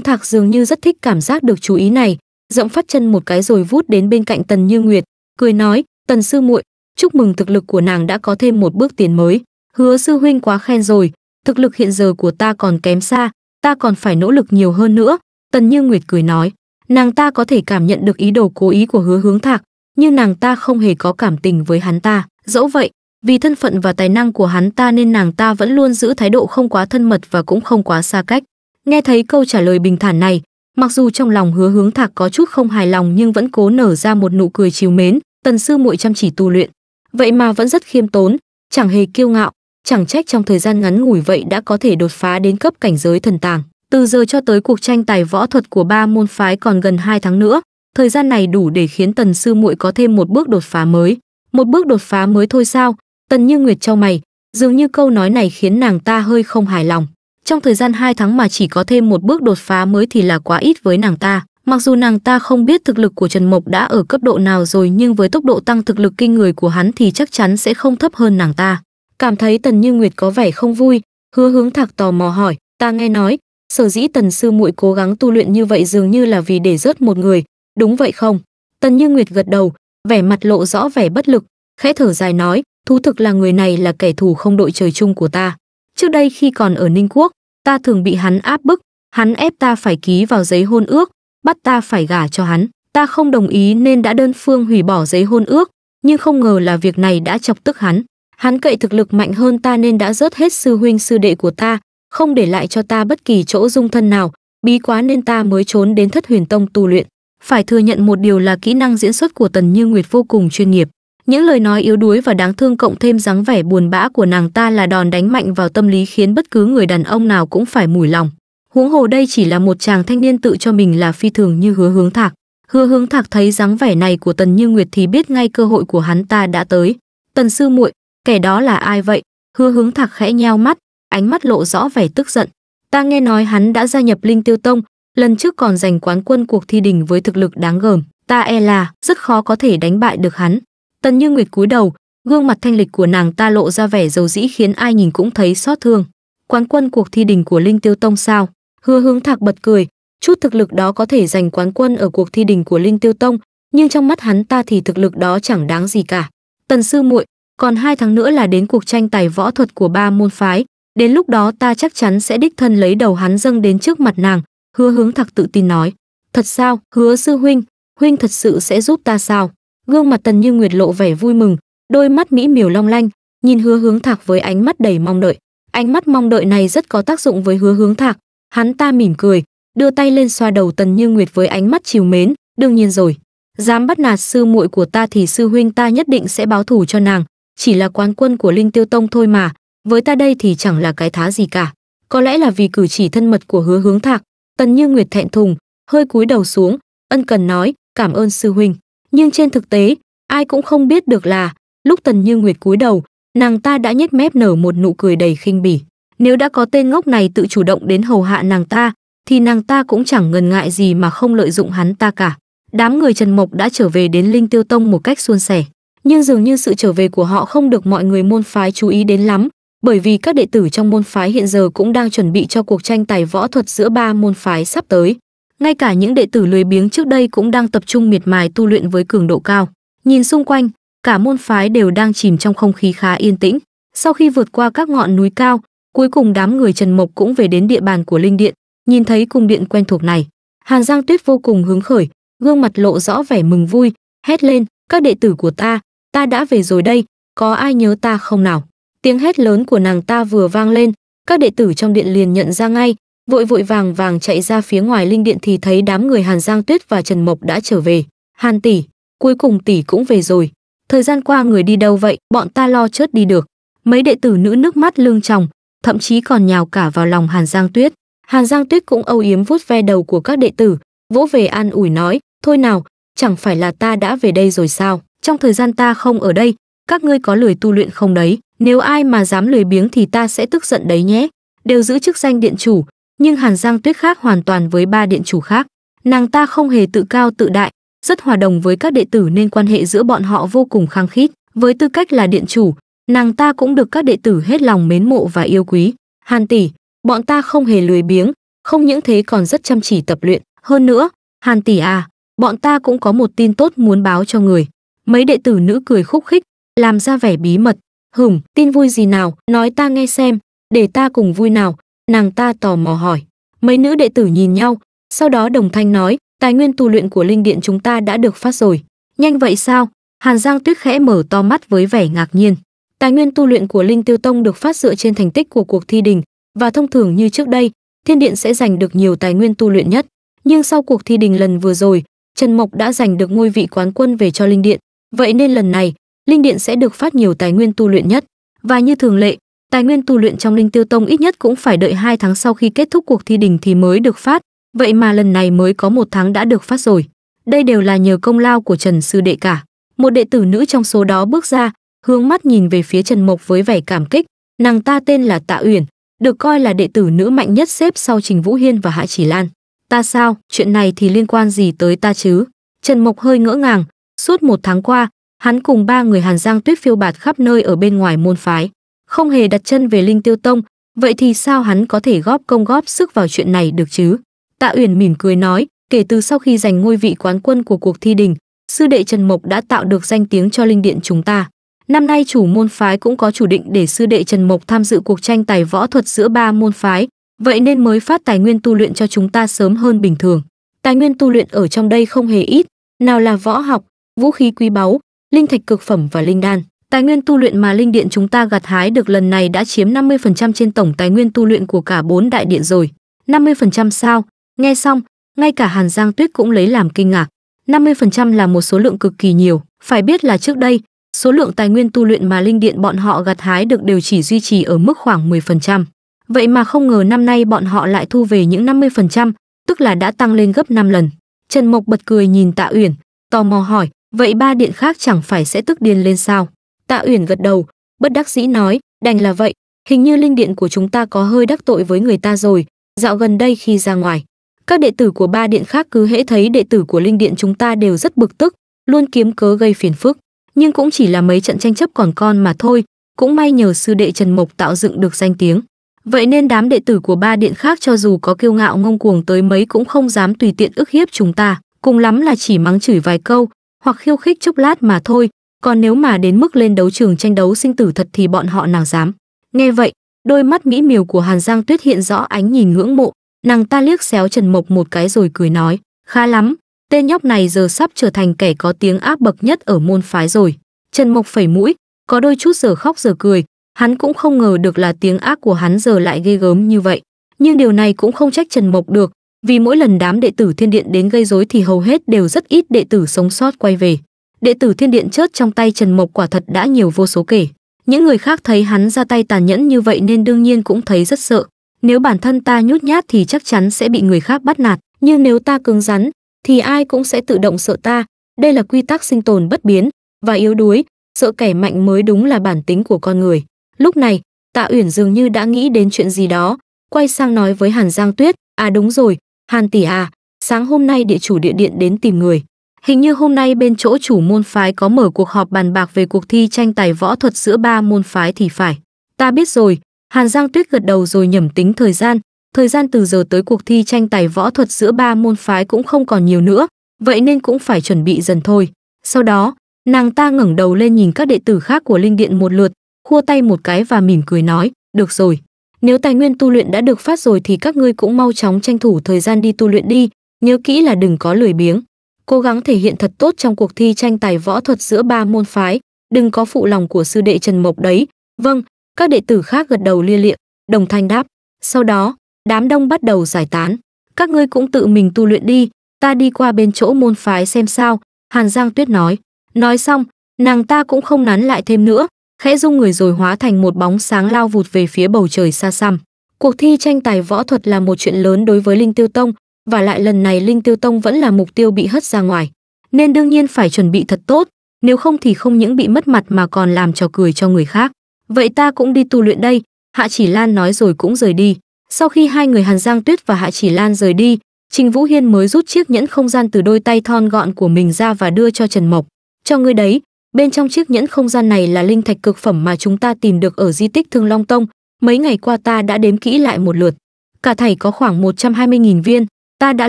Thạc dường như rất thích cảm giác được chú ý này, rộng phát chân một cái rồi vút đến bên cạnh Tần Như Nguyệt, cười nói: "Tần sư muội, chúc mừng thực lực của nàng đã có thêm một bước tiến mới. Hứa sư huynh quá khen rồi, thực lực hiện giờ của ta còn kém xa, ta còn phải nỗ lực nhiều hơn nữa tần như nguyệt cười nói nàng ta có thể cảm nhận được ý đồ cố ý của hứa hướng thạc nhưng nàng ta không hề có cảm tình với hắn ta dẫu vậy vì thân phận và tài năng của hắn ta nên nàng ta vẫn luôn giữ thái độ không quá thân mật và cũng không quá xa cách nghe thấy câu trả lời bình thản này mặc dù trong lòng hứa hướng thạc có chút không hài lòng nhưng vẫn cố nở ra một nụ cười chiều mến tần sư muội chăm chỉ tu luyện vậy mà vẫn rất khiêm tốn chẳng hề kiêu ngạo chẳng trách trong thời gian ngắn ngủi vậy đã có thể đột phá đến cấp cảnh giới thần tàng. Từ giờ cho tới cuộc tranh tài võ thuật của ba môn phái còn gần 2 tháng nữa, thời gian này đủ để khiến Tần sư muội có thêm một bước đột phá mới. Một bước đột phá mới thôi sao? Tần Như Nguyệt trong mày, dường như câu nói này khiến nàng ta hơi không hài lòng. Trong thời gian 2 tháng mà chỉ có thêm một bước đột phá mới thì là quá ít với nàng ta. Mặc dù nàng ta không biết thực lực của Trần Mộc đã ở cấp độ nào rồi nhưng với tốc độ tăng thực lực kinh người của hắn thì chắc chắn sẽ không thấp hơn nàng ta cảm thấy tần như nguyệt có vẻ không vui hứa hướng thạc tò mò hỏi ta nghe nói sở dĩ tần sư muội cố gắng tu luyện như vậy dường như là vì để rớt một người đúng vậy không tần như nguyệt gật đầu vẻ mặt lộ rõ vẻ bất lực khẽ thở dài nói thú thực là người này là kẻ thù không đội trời chung của ta trước đây khi còn ở ninh quốc ta thường bị hắn áp bức hắn ép ta phải ký vào giấy hôn ước bắt ta phải gả cho hắn ta không đồng ý nên đã đơn phương hủy bỏ giấy hôn ước nhưng không ngờ là việc này đã chọc tức hắn Hắn cậy thực lực mạnh hơn ta nên đã rớt hết sư huynh sư đệ của ta, không để lại cho ta bất kỳ chỗ dung thân nào, bí quá nên ta mới trốn đến Thất Huyền Tông tu luyện. Phải thừa nhận một điều là kỹ năng diễn xuất của Tần Như Nguyệt vô cùng chuyên nghiệp. Những lời nói yếu đuối và đáng thương cộng thêm dáng vẻ buồn bã của nàng ta là đòn đánh mạnh vào tâm lý khiến bất cứ người đàn ông nào cũng phải mùi lòng. Huống hồ đây chỉ là một chàng thanh niên tự cho mình là phi thường như hứa hướng thạc. Hứa hướng thạc thấy dáng vẻ này của Tần Như Nguyệt thì biết ngay cơ hội của hắn ta đã tới. Tần sư muội, kẻ đó là ai vậy hứa hướng thạc khẽ nheo mắt ánh mắt lộ rõ vẻ tức giận ta nghe nói hắn đã gia nhập linh tiêu tông lần trước còn giành quán quân cuộc thi đình với thực lực đáng gờm ta e là rất khó có thể đánh bại được hắn tần như nguyệt cúi đầu gương mặt thanh lịch của nàng ta lộ ra vẻ dầu dĩ khiến ai nhìn cũng thấy xót thương quán quân cuộc thi đình của linh tiêu tông sao hứa hướng thạc bật cười chút thực lực đó có thể giành quán quân ở cuộc thi đình của linh tiêu tông nhưng trong mắt hắn ta thì thực lực đó chẳng đáng gì cả tần sư muội còn hai tháng nữa là đến cuộc tranh tài võ thuật của ba môn phái, đến lúc đó ta chắc chắn sẽ đích thân lấy đầu hắn dâng đến trước mặt nàng, hứa hướng thạc tự tin nói. Thật sao, hứa sư huynh, huynh thật sự sẽ giúp ta sao? Gương mặt tần như nguyệt lộ vẻ vui mừng, đôi mắt mỹ miều long lanh, nhìn hứa hướng thạc với ánh mắt đầy mong đợi. Ánh mắt mong đợi này rất có tác dụng với hứa hướng thạc, hắn ta mỉm cười, đưa tay lên xoa đầu tần như nguyệt với ánh mắt chiều mến, đương nhiên rồi. Dám bắt nạt sư muội của ta thì sư huynh ta nhất định sẽ báo thù cho nàng, chỉ là quán quân của Linh Tiêu Tông thôi mà, với ta đây thì chẳng là cái thá gì cả. Có lẽ là vì cử chỉ thân mật của Hứa Hướng Thạc, Tần Như Nguyệt thẹn thùng, hơi cúi đầu xuống, ân cần nói, "Cảm ơn sư huynh." Nhưng trên thực tế, ai cũng không biết được là, lúc Tần Như Nguyệt cúi đầu, nàng ta đã nhếch mép nở một nụ cười đầy khinh bỉ. Nếu đã có tên ngốc này tự chủ động đến hầu hạ nàng ta, thì nàng ta cũng chẳng ngần ngại gì mà không lợi dụng hắn ta cả. Đám người Trần Mộc đã trở về đến Linh Tiêu Tông một cách suôn sẻ nhưng dường như sự trở về của họ không được mọi người môn phái chú ý đến lắm, bởi vì các đệ tử trong môn phái hiện giờ cũng đang chuẩn bị cho cuộc tranh tài võ thuật giữa ba môn phái sắp tới. Ngay cả những đệ tử lười biếng trước đây cũng đang tập trung miệt mài tu luyện với cường độ cao. Nhìn xung quanh, cả môn phái đều đang chìm trong không khí khá yên tĩnh. Sau khi vượt qua các ngọn núi cao, cuối cùng đám người Trần Mộc cũng về đến địa bàn của linh điện, nhìn thấy cung điện quen thuộc này, Hàn Giang Tuyết vô cùng hứng khởi, gương mặt lộ rõ vẻ mừng vui, hét lên, các đệ tử của ta, ta đã về rồi đây, có ai nhớ ta không nào? Tiếng hét lớn của nàng ta vừa vang lên, các đệ tử trong điện liền nhận ra ngay, vội vội vàng vàng chạy ra phía ngoài linh điện thì thấy đám người Hàn Giang Tuyết và Trần Mộc đã trở về. Hàn tỷ, cuối cùng tỷ cũng về rồi. Thời gian qua người đi đâu vậy, bọn ta lo chớt đi được. Mấy đệ tử nữ nước mắt lưng tròng, thậm chí còn nhào cả vào lòng Hàn Giang Tuyết. Hàn Giang Tuyết cũng âu yếm vuốt ve đầu của các đệ tử, vỗ về an ủi nói, thôi nào, chẳng phải là ta đã về đây rồi sao? trong thời gian ta không ở đây các ngươi có lười tu luyện không đấy nếu ai mà dám lười biếng thì ta sẽ tức giận đấy nhé đều giữ chức danh điện chủ nhưng hàn giang tuyết khác hoàn toàn với ba điện chủ khác nàng ta không hề tự cao tự đại rất hòa đồng với các đệ tử nên quan hệ giữa bọn họ vô cùng khăng khít với tư cách là điện chủ nàng ta cũng được các đệ tử hết lòng mến mộ và yêu quý hàn tỷ bọn ta không hề lười biếng không những thế còn rất chăm chỉ tập luyện hơn nữa hàn tỷ à bọn ta cũng có một tin tốt muốn báo cho người mấy đệ tử nữ cười khúc khích làm ra vẻ bí mật Hửm, tin vui gì nào nói ta nghe xem để ta cùng vui nào nàng ta tò mò hỏi mấy nữ đệ tử nhìn nhau sau đó đồng thanh nói tài nguyên tu luyện của linh điện chúng ta đã được phát rồi nhanh vậy sao hàn giang tuyết khẽ mở to mắt với vẻ ngạc nhiên tài nguyên tu luyện của linh tiêu tông được phát dựa trên thành tích của cuộc thi đình và thông thường như trước đây thiên điện sẽ giành được nhiều tài nguyên tu luyện nhất nhưng sau cuộc thi đình lần vừa rồi trần mộc đã giành được ngôi vị quán quân về cho linh điện Vậy nên lần này, linh điện sẽ được phát nhiều tài nguyên tu luyện nhất, và như thường lệ, tài nguyên tu luyện trong Linh Tiêu Tông ít nhất cũng phải đợi 2 tháng sau khi kết thúc cuộc thi đỉnh thì mới được phát, vậy mà lần này mới có một tháng đã được phát rồi. Đây đều là nhờ công lao của Trần sư đệ cả. Một đệ tử nữ trong số đó bước ra, hướng mắt nhìn về phía Trần Mộc với vẻ cảm kích, nàng ta tên là Tạ Uyển, được coi là đệ tử nữ mạnh nhất xếp sau Trình Vũ Hiên và Hạ Chỉ Lan. Ta sao, chuyện này thì liên quan gì tới ta chứ? Trần Mộc hơi ngỡ ngàng, Suốt một tháng qua, hắn cùng ba người Hàn Giang Tuyết phiêu bạt khắp nơi ở bên ngoài môn phái, không hề đặt chân về Linh Tiêu Tông, vậy thì sao hắn có thể góp công góp sức vào chuyện này được chứ? Tạ Uyển mỉm cười nói, kể từ sau khi giành ngôi vị quán quân của cuộc thi đình, sư đệ Trần Mộc đã tạo được danh tiếng cho linh điện chúng ta. Năm nay chủ môn phái cũng có chủ định để sư đệ Trần Mộc tham dự cuộc tranh tài võ thuật giữa ba môn phái, vậy nên mới phát tài nguyên tu luyện cho chúng ta sớm hơn bình thường. Tài nguyên tu luyện ở trong đây không hề ít, nào là võ học, vũ khí quý báu, linh thạch cực phẩm và linh đan. Tài nguyên tu luyện mà linh điện chúng ta gặt hái được lần này đã chiếm 50% trên tổng tài nguyên tu luyện của cả bốn đại điện rồi. 50% sao? Nghe xong, ngay cả Hàn Giang Tuyết cũng lấy làm kinh ngạc. 50% là một số lượng cực kỳ nhiều, phải biết là trước đây, số lượng tài nguyên tu luyện mà linh điện bọn họ gặt hái được đều chỉ duy trì ở mức khoảng 10%. Vậy mà không ngờ năm nay bọn họ lại thu về những 50%, tức là đã tăng lên gấp 5 lần. Trần Mộc bật cười nhìn Tạ Uyển, tò mò hỏi, vậy ba điện khác chẳng phải sẽ tức điên lên sao tạ uyển gật đầu bất đắc dĩ nói đành là vậy hình như linh điện của chúng ta có hơi đắc tội với người ta rồi dạo gần đây khi ra ngoài các đệ tử của ba điện khác cứ hễ thấy đệ tử của linh điện chúng ta đều rất bực tức luôn kiếm cớ gây phiền phức nhưng cũng chỉ là mấy trận tranh chấp còn con mà thôi cũng may nhờ sư đệ trần mộc tạo dựng được danh tiếng vậy nên đám đệ tử của ba điện khác cho dù có kiêu ngạo ngông cuồng tới mấy cũng không dám tùy tiện ức hiếp chúng ta cùng lắm là chỉ mắng chửi vài câu hoặc khiêu khích chốc lát mà thôi, còn nếu mà đến mức lên đấu trường tranh đấu sinh tử thật thì bọn họ nào dám. Nghe vậy, đôi mắt mỹ miều của Hàn Giang Tuyết hiện rõ ánh nhìn ngưỡng mộ, nàng ta liếc xéo Trần Mộc một cái rồi cười nói, khá lắm, tên nhóc này giờ sắp trở thành kẻ có tiếng áp bậc nhất ở môn phái rồi. Trần Mộc phẩy mũi, có đôi chút giờ khóc giờ cười, hắn cũng không ngờ được là tiếng ác của hắn giờ lại ghê gớm như vậy. Nhưng điều này cũng không trách Trần Mộc được, vì mỗi lần đám đệ tử thiên điện đến gây rối thì hầu hết đều rất ít đệ tử sống sót quay về đệ tử thiên điện chớt trong tay trần mộc quả thật đã nhiều vô số kể những người khác thấy hắn ra tay tàn nhẫn như vậy nên đương nhiên cũng thấy rất sợ nếu bản thân ta nhút nhát thì chắc chắn sẽ bị người khác bắt nạt nhưng nếu ta cứng rắn thì ai cũng sẽ tự động sợ ta đây là quy tắc sinh tồn bất biến và yếu đuối sợ kẻ mạnh mới đúng là bản tính của con người lúc này tạ uyển dường như đã nghĩ đến chuyện gì đó quay sang nói với hàn giang tuyết à đúng rồi Hàn tỷ à, sáng hôm nay địa chủ địa điện đến tìm người. Hình như hôm nay bên chỗ chủ môn phái có mở cuộc họp bàn bạc về cuộc thi tranh tài võ thuật giữa ba môn phái thì phải. Ta biết rồi, Hàn Giang Tuyết gật đầu rồi nhẩm tính thời gian. Thời gian từ giờ tới cuộc thi tranh tài võ thuật giữa ba môn phái cũng không còn nhiều nữa, vậy nên cũng phải chuẩn bị dần thôi. Sau đó, nàng ta ngẩng đầu lên nhìn các đệ tử khác của Linh Điện một lượt, khua tay một cái và mỉm cười nói, được rồi, nếu tài nguyên tu luyện đã được phát rồi thì các ngươi cũng mau chóng tranh thủ thời gian đi tu luyện đi, nhớ kỹ là đừng có lười biếng. Cố gắng thể hiện thật tốt trong cuộc thi tranh tài võ thuật giữa ba môn phái, đừng có phụ lòng của sư đệ Trần Mộc đấy. Vâng, các đệ tử khác gật đầu lia lịa, đồng thanh đáp. Sau đó, đám đông bắt đầu giải tán. Các ngươi cũng tự mình tu luyện đi, ta đi qua bên chỗ môn phái xem sao, Hàn Giang Tuyết nói. Nói xong, nàng ta cũng không nắn lại thêm nữa, khẽ rung người rồi hóa thành một bóng sáng lao vụt về phía bầu trời xa xăm. Cuộc thi tranh tài võ thuật là một chuyện lớn đối với Linh Tiêu Tông, và lại lần này Linh Tiêu Tông vẫn là mục tiêu bị hất ra ngoài, nên đương nhiên phải chuẩn bị thật tốt, nếu không thì không những bị mất mặt mà còn làm trò cười cho người khác. Vậy ta cũng đi tu luyện đây, Hạ Chỉ Lan nói rồi cũng rời đi. Sau khi hai người Hàn Giang Tuyết và Hạ Chỉ Lan rời đi, Trình Vũ Hiên mới rút chiếc nhẫn không gian từ đôi tay thon gọn của mình ra và đưa cho Trần Mộc. Cho ngươi đấy, Bên trong chiếc nhẫn không gian này là linh thạch cực phẩm mà chúng ta tìm được ở di tích Thương Long Tông, mấy ngày qua ta đã đếm kỹ lại một lượt. Cả thảy có khoảng 120.000 viên, ta đã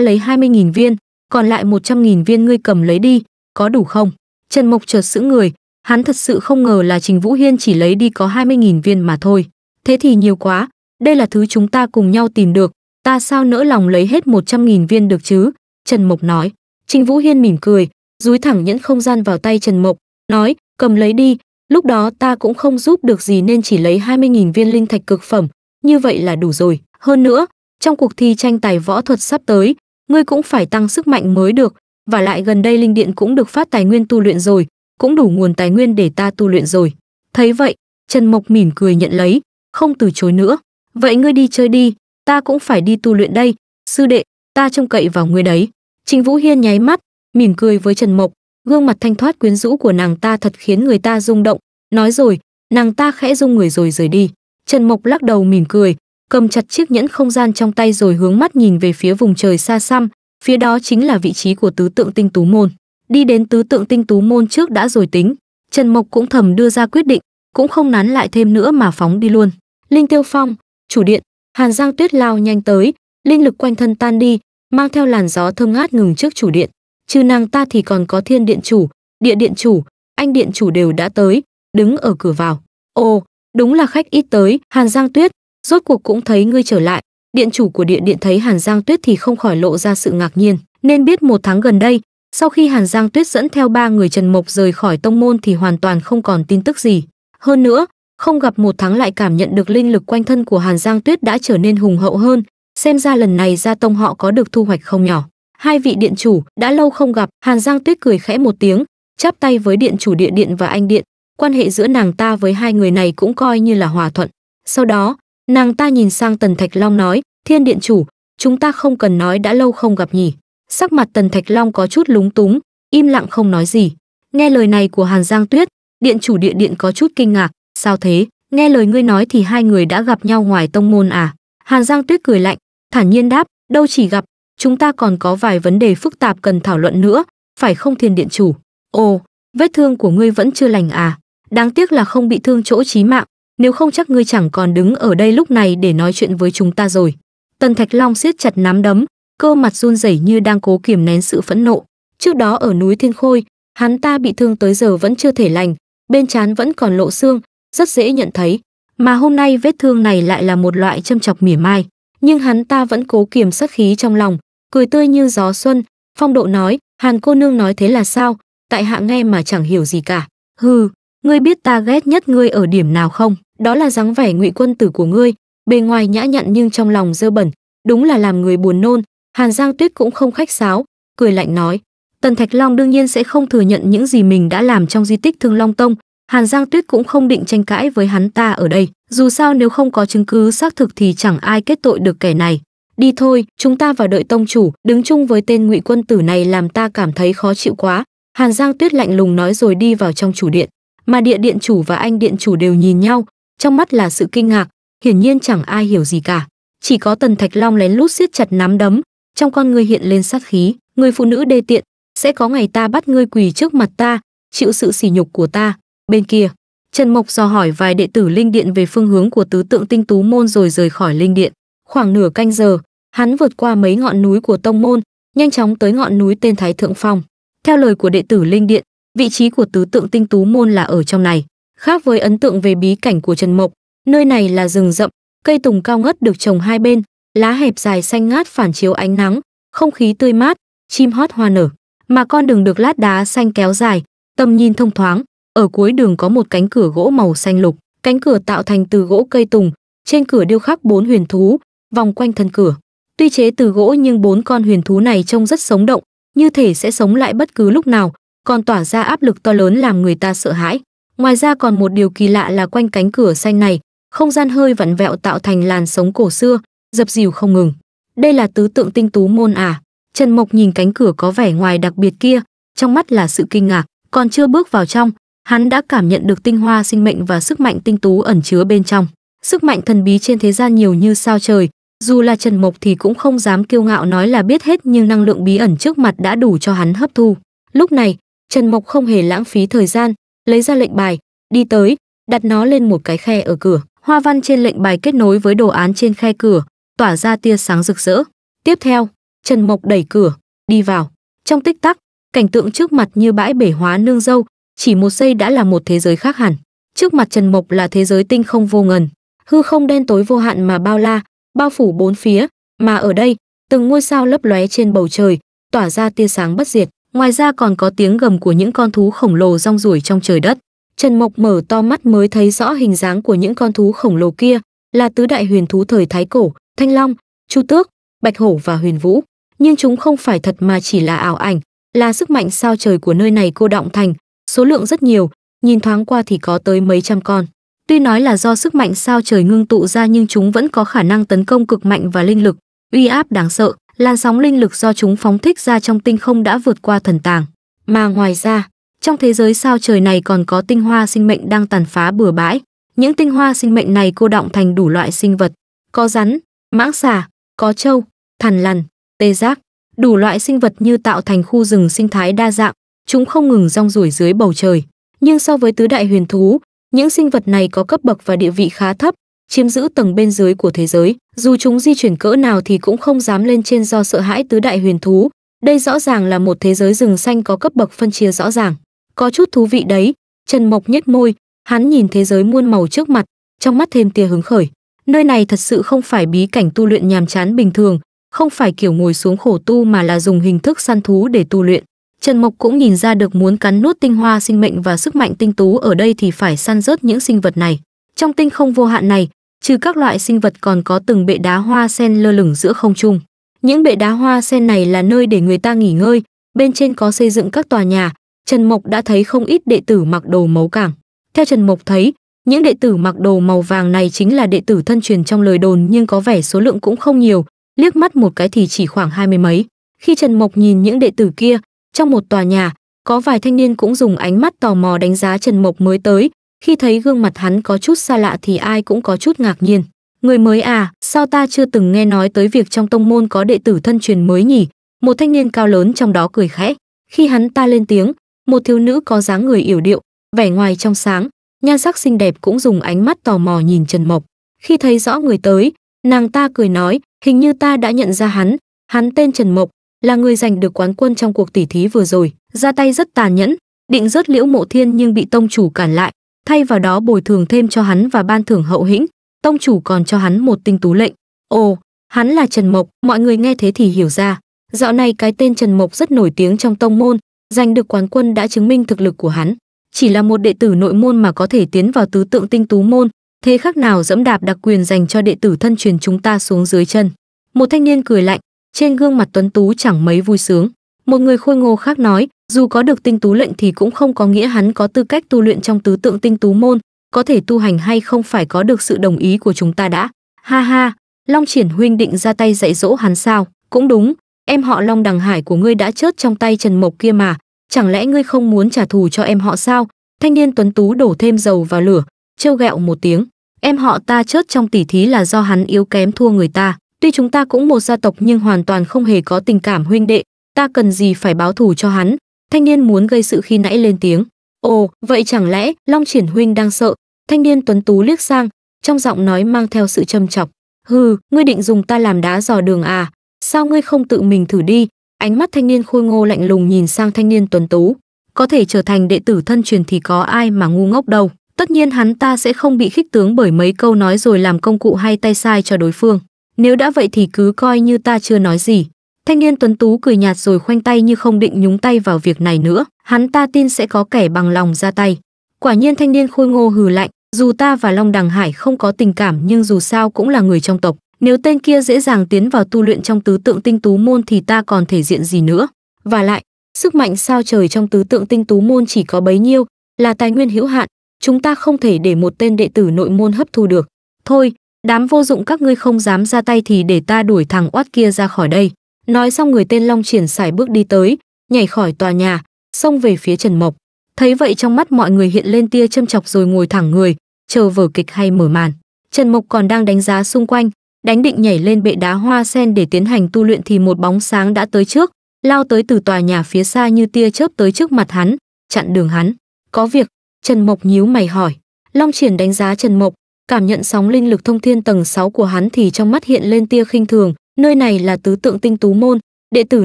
lấy 20.000 viên, còn lại 100.000 viên ngươi cầm lấy đi, có đủ không? Trần Mộc chợt sững người, hắn thật sự không ngờ là Trình Vũ Hiên chỉ lấy đi có 20.000 viên mà thôi. Thế thì nhiều quá, đây là thứ chúng ta cùng nhau tìm được, ta sao nỡ lòng lấy hết 100.000 viên được chứ? Trần Mộc nói. Trình Vũ Hiên mỉm cười, dúi thẳng nhẫn không gian vào tay Trần Mộc, nói, cầm lấy đi, lúc đó ta cũng không giúp được gì nên chỉ lấy 20.000 viên linh thạch cực phẩm, như vậy là đủ rồi. Hơn nữa, trong cuộc thi tranh tài võ thuật sắp tới, ngươi cũng phải tăng sức mạnh mới được, và lại gần đây linh điện cũng được phát tài nguyên tu luyện rồi, cũng đủ nguồn tài nguyên để ta tu luyện rồi. Thấy vậy, Trần Mộc mỉm cười nhận lấy, không từ chối nữa. Vậy ngươi đi chơi đi, ta cũng phải đi tu luyện đây, sư đệ, ta trông cậy vào ngươi đấy. Trình Vũ Hiên nháy mắt, mỉm cười với Trần Mộc, gương mặt thanh thoát quyến rũ của nàng ta thật khiến người ta rung động nói rồi nàng ta khẽ rung người rồi rời đi trần mộc lắc đầu mỉm cười cầm chặt chiếc nhẫn không gian trong tay rồi hướng mắt nhìn về phía vùng trời xa xăm phía đó chính là vị trí của tứ tượng tinh tú môn đi đến tứ tượng tinh tú môn trước đã rồi tính trần mộc cũng thầm đưa ra quyết định cũng không nán lại thêm nữa mà phóng đi luôn linh tiêu phong chủ điện hàn giang tuyết lao nhanh tới linh lực quanh thân tan đi mang theo làn gió thơm ngát ngừng trước chủ điện trừ nàng ta thì còn có thiên điện chủ, địa điện chủ, anh điện chủ đều đã tới, đứng ở cửa vào. Ồ, đúng là khách ít tới, Hàn Giang Tuyết, rốt cuộc cũng thấy ngươi trở lại. Điện chủ của địa điện thấy Hàn Giang Tuyết thì không khỏi lộ ra sự ngạc nhiên, nên biết một tháng gần đây, sau khi Hàn Giang Tuyết dẫn theo ba người Trần Mộc rời khỏi tông môn thì hoàn toàn không còn tin tức gì. Hơn nữa, không gặp một tháng lại cảm nhận được linh lực quanh thân của Hàn Giang Tuyết đã trở nên hùng hậu hơn, xem ra lần này gia tông họ có được thu hoạch không nhỏ hai vị điện chủ đã lâu không gặp hàn giang tuyết cười khẽ một tiếng chắp tay với điện chủ địa điện và anh điện quan hệ giữa nàng ta với hai người này cũng coi như là hòa thuận sau đó nàng ta nhìn sang tần thạch long nói thiên điện chủ chúng ta không cần nói đã lâu không gặp nhỉ sắc mặt tần thạch long có chút lúng túng im lặng không nói gì nghe lời này của hàn giang tuyết điện chủ địa điện có chút kinh ngạc sao thế nghe lời ngươi nói thì hai người đã gặp nhau ngoài tông môn à hàn giang tuyết cười lạnh thản nhiên đáp đâu chỉ gặp chúng ta còn có vài vấn đề phức tạp cần thảo luận nữa, phải không thiền điện chủ? Ồ, vết thương của ngươi vẫn chưa lành à? Đáng tiếc là không bị thương chỗ chí mạng, nếu không chắc ngươi chẳng còn đứng ở đây lúc này để nói chuyện với chúng ta rồi. Tần Thạch Long siết chặt nắm đấm, cơ mặt run rẩy như đang cố kiềm nén sự phẫn nộ. Trước đó ở núi Thiên Khôi, hắn ta bị thương tới giờ vẫn chưa thể lành, bên trán vẫn còn lộ xương, rất dễ nhận thấy. Mà hôm nay vết thương này lại là một loại châm chọc mỉa mai, nhưng hắn ta vẫn cố kiềm sát khí trong lòng, cười tươi như gió xuân phong độ nói hàn cô nương nói thế là sao tại hạ nghe mà chẳng hiểu gì cả hừ ngươi biết ta ghét nhất ngươi ở điểm nào không đó là dáng vẻ ngụy quân tử của ngươi bề ngoài nhã nhặn nhưng trong lòng dơ bẩn đúng là làm người buồn nôn hàn giang tuyết cũng không khách sáo cười lạnh nói tần thạch long đương nhiên sẽ không thừa nhận những gì mình đã làm trong di tích thương long tông hàn giang tuyết cũng không định tranh cãi với hắn ta ở đây dù sao nếu không có chứng cứ xác thực thì chẳng ai kết tội được kẻ này đi thôi chúng ta vào đợi tông chủ đứng chung với tên ngụy quân tử này làm ta cảm thấy khó chịu quá hàn giang tuyết lạnh lùng nói rồi đi vào trong chủ điện mà địa điện chủ và anh điện chủ đều nhìn nhau trong mắt là sự kinh ngạc hiển nhiên chẳng ai hiểu gì cả chỉ có tần thạch long lén lút siết chặt nắm đấm trong con ngươi hiện lên sát khí người phụ nữ đê tiện sẽ có ngày ta bắt ngươi quỳ trước mặt ta chịu sự sỉ nhục của ta bên kia trần mộc dò hỏi vài đệ tử linh điện về phương hướng của tứ tượng tinh tú môn rồi rời khỏi linh điện khoảng nửa canh giờ hắn vượt qua mấy ngọn núi của tông môn nhanh chóng tới ngọn núi tên thái thượng phong theo lời của đệ tử linh điện vị trí của tứ tượng tinh tú môn là ở trong này khác với ấn tượng về bí cảnh của trần mộc nơi này là rừng rậm cây tùng cao ngất được trồng hai bên lá hẹp dài xanh ngát phản chiếu ánh nắng không khí tươi mát chim hót hoa nở mà con đường được lát đá xanh kéo dài tầm nhìn thông thoáng ở cuối đường có một cánh cửa gỗ màu xanh lục cánh cửa tạo thành từ gỗ cây tùng trên cửa điêu khắc bốn huyền thú vòng quanh thân cửa Tuy chế từ gỗ nhưng bốn con huyền thú này trông rất sống động, như thể sẽ sống lại bất cứ lúc nào, còn tỏa ra áp lực to lớn làm người ta sợ hãi. Ngoài ra còn một điều kỳ lạ là quanh cánh cửa xanh này, không gian hơi vặn vẹo tạo thành làn sống cổ xưa, dập dìu không ngừng. Đây là tứ tượng tinh tú môn à? Trần Mộc nhìn cánh cửa có vẻ ngoài đặc biệt kia, trong mắt là sự kinh ngạc, còn chưa bước vào trong, hắn đã cảm nhận được tinh hoa sinh mệnh và sức mạnh tinh tú ẩn chứa bên trong. Sức mạnh thần bí trên thế gian nhiều như sao trời, dù là Trần Mộc thì cũng không dám kiêu ngạo nói là biết hết nhưng năng lượng bí ẩn trước mặt đã đủ cho hắn hấp thu. Lúc này, Trần Mộc không hề lãng phí thời gian, lấy ra lệnh bài, đi tới, đặt nó lên một cái khe ở cửa. Hoa văn trên lệnh bài kết nối với đồ án trên khe cửa, tỏa ra tia sáng rực rỡ. Tiếp theo, Trần Mộc đẩy cửa, đi vào. Trong tích tắc, cảnh tượng trước mặt như bãi bể hóa nương dâu, chỉ một giây đã là một thế giới khác hẳn. Trước mặt Trần Mộc là thế giới tinh không vô ngần, hư không đen tối vô hạn mà bao la, bao phủ bốn phía, mà ở đây, từng ngôi sao lấp lóe trên bầu trời, tỏa ra tia sáng bất diệt. Ngoài ra còn có tiếng gầm của những con thú khổng lồ rong ruổi trong trời đất. Trần Mộc mở to mắt mới thấy rõ hình dáng của những con thú khổng lồ kia, là tứ đại huyền thú thời Thái Cổ, Thanh Long, Chu Tước, Bạch Hổ và Huyền Vũ. Nhưng chúng không phải thật mà chỉ là ảo ảnh, là sức mạnh sao trời của nơi này cô động thành, số lượng rất nhiều, nhìn thoáng qua thì có tới mấy trăm con. Tuy nói là do sức mạnh sao trời ngưng tụ ra nhưng chúng vẫn có khả năng tấn công cực mạnh và linh lực, uy áp đáng sợ, làn sóng linh lực do chúng phóng thích ra trong tinh không đã vượt qua thần tàng. Mà ngoài ra, trong thế giới sao trời này còn có tinh hoa sinh mệnh đang tàn phá bừa bãi. Những tinh hoa sinh mệnh này cô động thành đủ loại sinh vật, có rắn, mãng xà, có trâu, thằn lằn, tê giác, đủ loại sinh vật như tạo thành khu rừng sinh thái đa dạng, chúng không ngừng rong ruổi dưới bầu trời. Nhưng so với tứ đại huyền thú, những sinh vật này có cấp bậc và địa vị khá thấp, chiếm giữ tầng bên dưới của thế giới, dù chúng di chuyển cỡ nào thì cũng không dám lên trên do sợ hãi tứ đại huyền thú. Đây rõ ràng là một thế giới rừng xanh có cấp bậc phân chia rõ ràng. Có chút thú vị đấy, Trần Mộc nhếch môi, hắn nhìn thế giới muôn màu trước mặt, trong mắt thêm tia hứng khởi. Nơi này thật sự không phải bí cảnh tu luyện nhàm chán bình thường, không phải kiểu ngồi xuống khổ tu mà là dùng hình thức săn thú để tu luyện. Trần Mộc cũng nhìn ra được muốn cắn nuốt tinh hoa sinh mệnh và sức mạnh tinh tú ở đây thì phải săn rớt những sinh vật này. Trong tinh không vô hạn này, trừ các loại sinh vật còn có từng bệ đá hoa sen lơ lửng giữa không trung. Những bệ đá hoa sen này là nơi để người ta nghỉ ngơi, bên trên có xây dựng các tòa nhà, Trần Mộc đã thấy không ít đệ tử mặc đồ màu cảng. Theo Trần Mộc thấy, những đệ tử mặc đồ màu vàng này chính là đệ tử thân truyền trong lời đồn nhưng có vẻ số lượng cũng không nhiều, liếc mắt một cái thì chỉ khoảng hai mươi mấy. Khi Trần Mộc nhìn những đệ tử kia, trong một tòa nhà, có vài thanh niên cũng dùng ánh mắt tò mò đánh giá Trần Mộc mới tới, khi thấy gương mặt hắn có chút xa lạ thì ai cũng có chút ngạc nhiên. Người mới à, sao ta chưa từng nghe nói tới việc trong tông môn có đệ tử thân truyền mới nhỉ? Một thanh niên cao lớn trong đó cười khẽ. Khi hắn ta lên tiếng, một thiếu nữ có dáng người yểu điệu, vẻ ngoài trong sáng, nhan sắc xinh đẹp cũng dùng ánh mắt tò mò nhìn Trần Mộc. Khi thấy rõ người tới, nàng ta cười nói, hình như ta đã nhận ra hắn, hắn tên Trần Mộc, là người giành được quán quân trong cuộc tỉ thí vừa rồi, ra tay rất tàn nhẫn, định rớt Liễu Mộ Thiên nhưng bị tông chủ cản lại, thay vào đó bồi thường thêm cho hắn và ban thưởng hậu hĩnh, tông chủ còn cho hắn một tinh tú lệnh. Ồ, hắn là Trần Mộc, mọi người nghe thế thì hiểu ra, dạo này cái tên Trần Mộc rất nổi tiếng trong tông môn, giành được quán quân đã chứng minh thực lực của hắn, chỉ là một đệ tử nội môn mà có thể tiến vào tứ tượng tinh tú môn, thế khác nào dẫm đạp đặc quyền dành cho đệ tử thân truyền chúng ta xuống dưới chân. Một thanh niên cười lạnh, trên gương mặt tuấn tú chẳng mấy vui sướng. Một người khôi ngô khác nói, dù có được tinh tú lệnh thì cũng không có nghĩa hắn có tư cách tu luyện trong tứ tượng tinh tú môn, có thể tu hành hay không phải có được sự đồng ý của chúng ta đã. Ha ha, Long Triển huynh định ra tay dạy dỗ hắn sao? Cũng đúng, em họ Long Đằng Hải của ngươi đã chết trong tay Trần Mộc kia mà, chẳng lẽ ngươi không muốn trả thù cho em họ sao? Thanh niên tuấn tú đổ thêm dầu vào lửa, trêu ghẹo một tiếng, em họ ta chết trong tỉ thí là do hắn yếu kém thua người ta, Tuy chúng ta cũng một gia tộc nhưng hoàn toàn không hề có tình cảm huynh đệ, ta cần gì phải báo thù cho hắn? Thanh niên muốn gây sự khi nãy lên tiếng. Ồ, vậy chẳng lẽ Long Triển huynh đang sợ? Thanh niên tuấn tú liếc sang, trong giọng nói mang theo sự châm chọc. Hừ, ngươi định dùng ta làm đá dò đường à? Sao ngươi không tự mình thử đi? Ánh mắt thanh niên khôi ngô lạnh lùng nhìn sang thanh niên tuấn tú. Có thể trở thành đệ tử thân truyền thì có ai mà ngu ngốc đâu. Tất nhiên hắn ta sẽ không bị khích tướng bởi mấy câu nói rồi làm công cụ hay tay sai cho đối phương. Nếu đã vậy thì cứ coi như ta chưa nói gì. Thanh niên tuấn tú cười nhạt rồi khoanh tay như không định nhúng tay vào việc này nữa. Hắn ta tin sẽ có kẻ bằng lòng ra tay. Quả nhiên thanh niên khôi ngô hừ lạnh, dù ta và Long Đằng Hải không có tình cảm nhưng dù sao cũng là người trong tộc. Nếu tên kia dễ dàng tiến vào tu luyện trong tứ tượng tinh tú môn thì ta còn thể diện gì nữa. Và lại, sức mạnh sao trời trong tứ tượng tinh tú môn chỉ có bấy nhiêu, là tài nguyên hữu hạn, chúng ta không thể để một tên đệ tử nội môn hấp thu được. Thôi, đám vô dụng các ngươi không dám ra tay thì để ta đuổi thằng oát kia ra khỏi đây nói xong người tên long triển sải bước đi tới nhảy khỏi tòa nhà xông về phía trần mộc thấy vậy trong mắt mọi người hiện lên tia châm chọc rồi ngồi thẳng người chờ vở kịch hay mở màn trần mộc còn đang đánh giá xung quanh đánh định nhảy lên bệ đá hoa sen để tiến hành tu luyện thì một bóng sáng đã tới trước lao tới từ tòa nhà phía xa như tia chớp tới trước mặt hắn chặn đường hắn có việc trần mộc nhíu mày hỏi long triển đánh giá trần mộc cảm nhận sóng linh lực thông thiên tầng 6 của hắn thì trong mắt hiện lên tia khinh thường, nơi này là tứ tượng tinh tú môn, đệ tử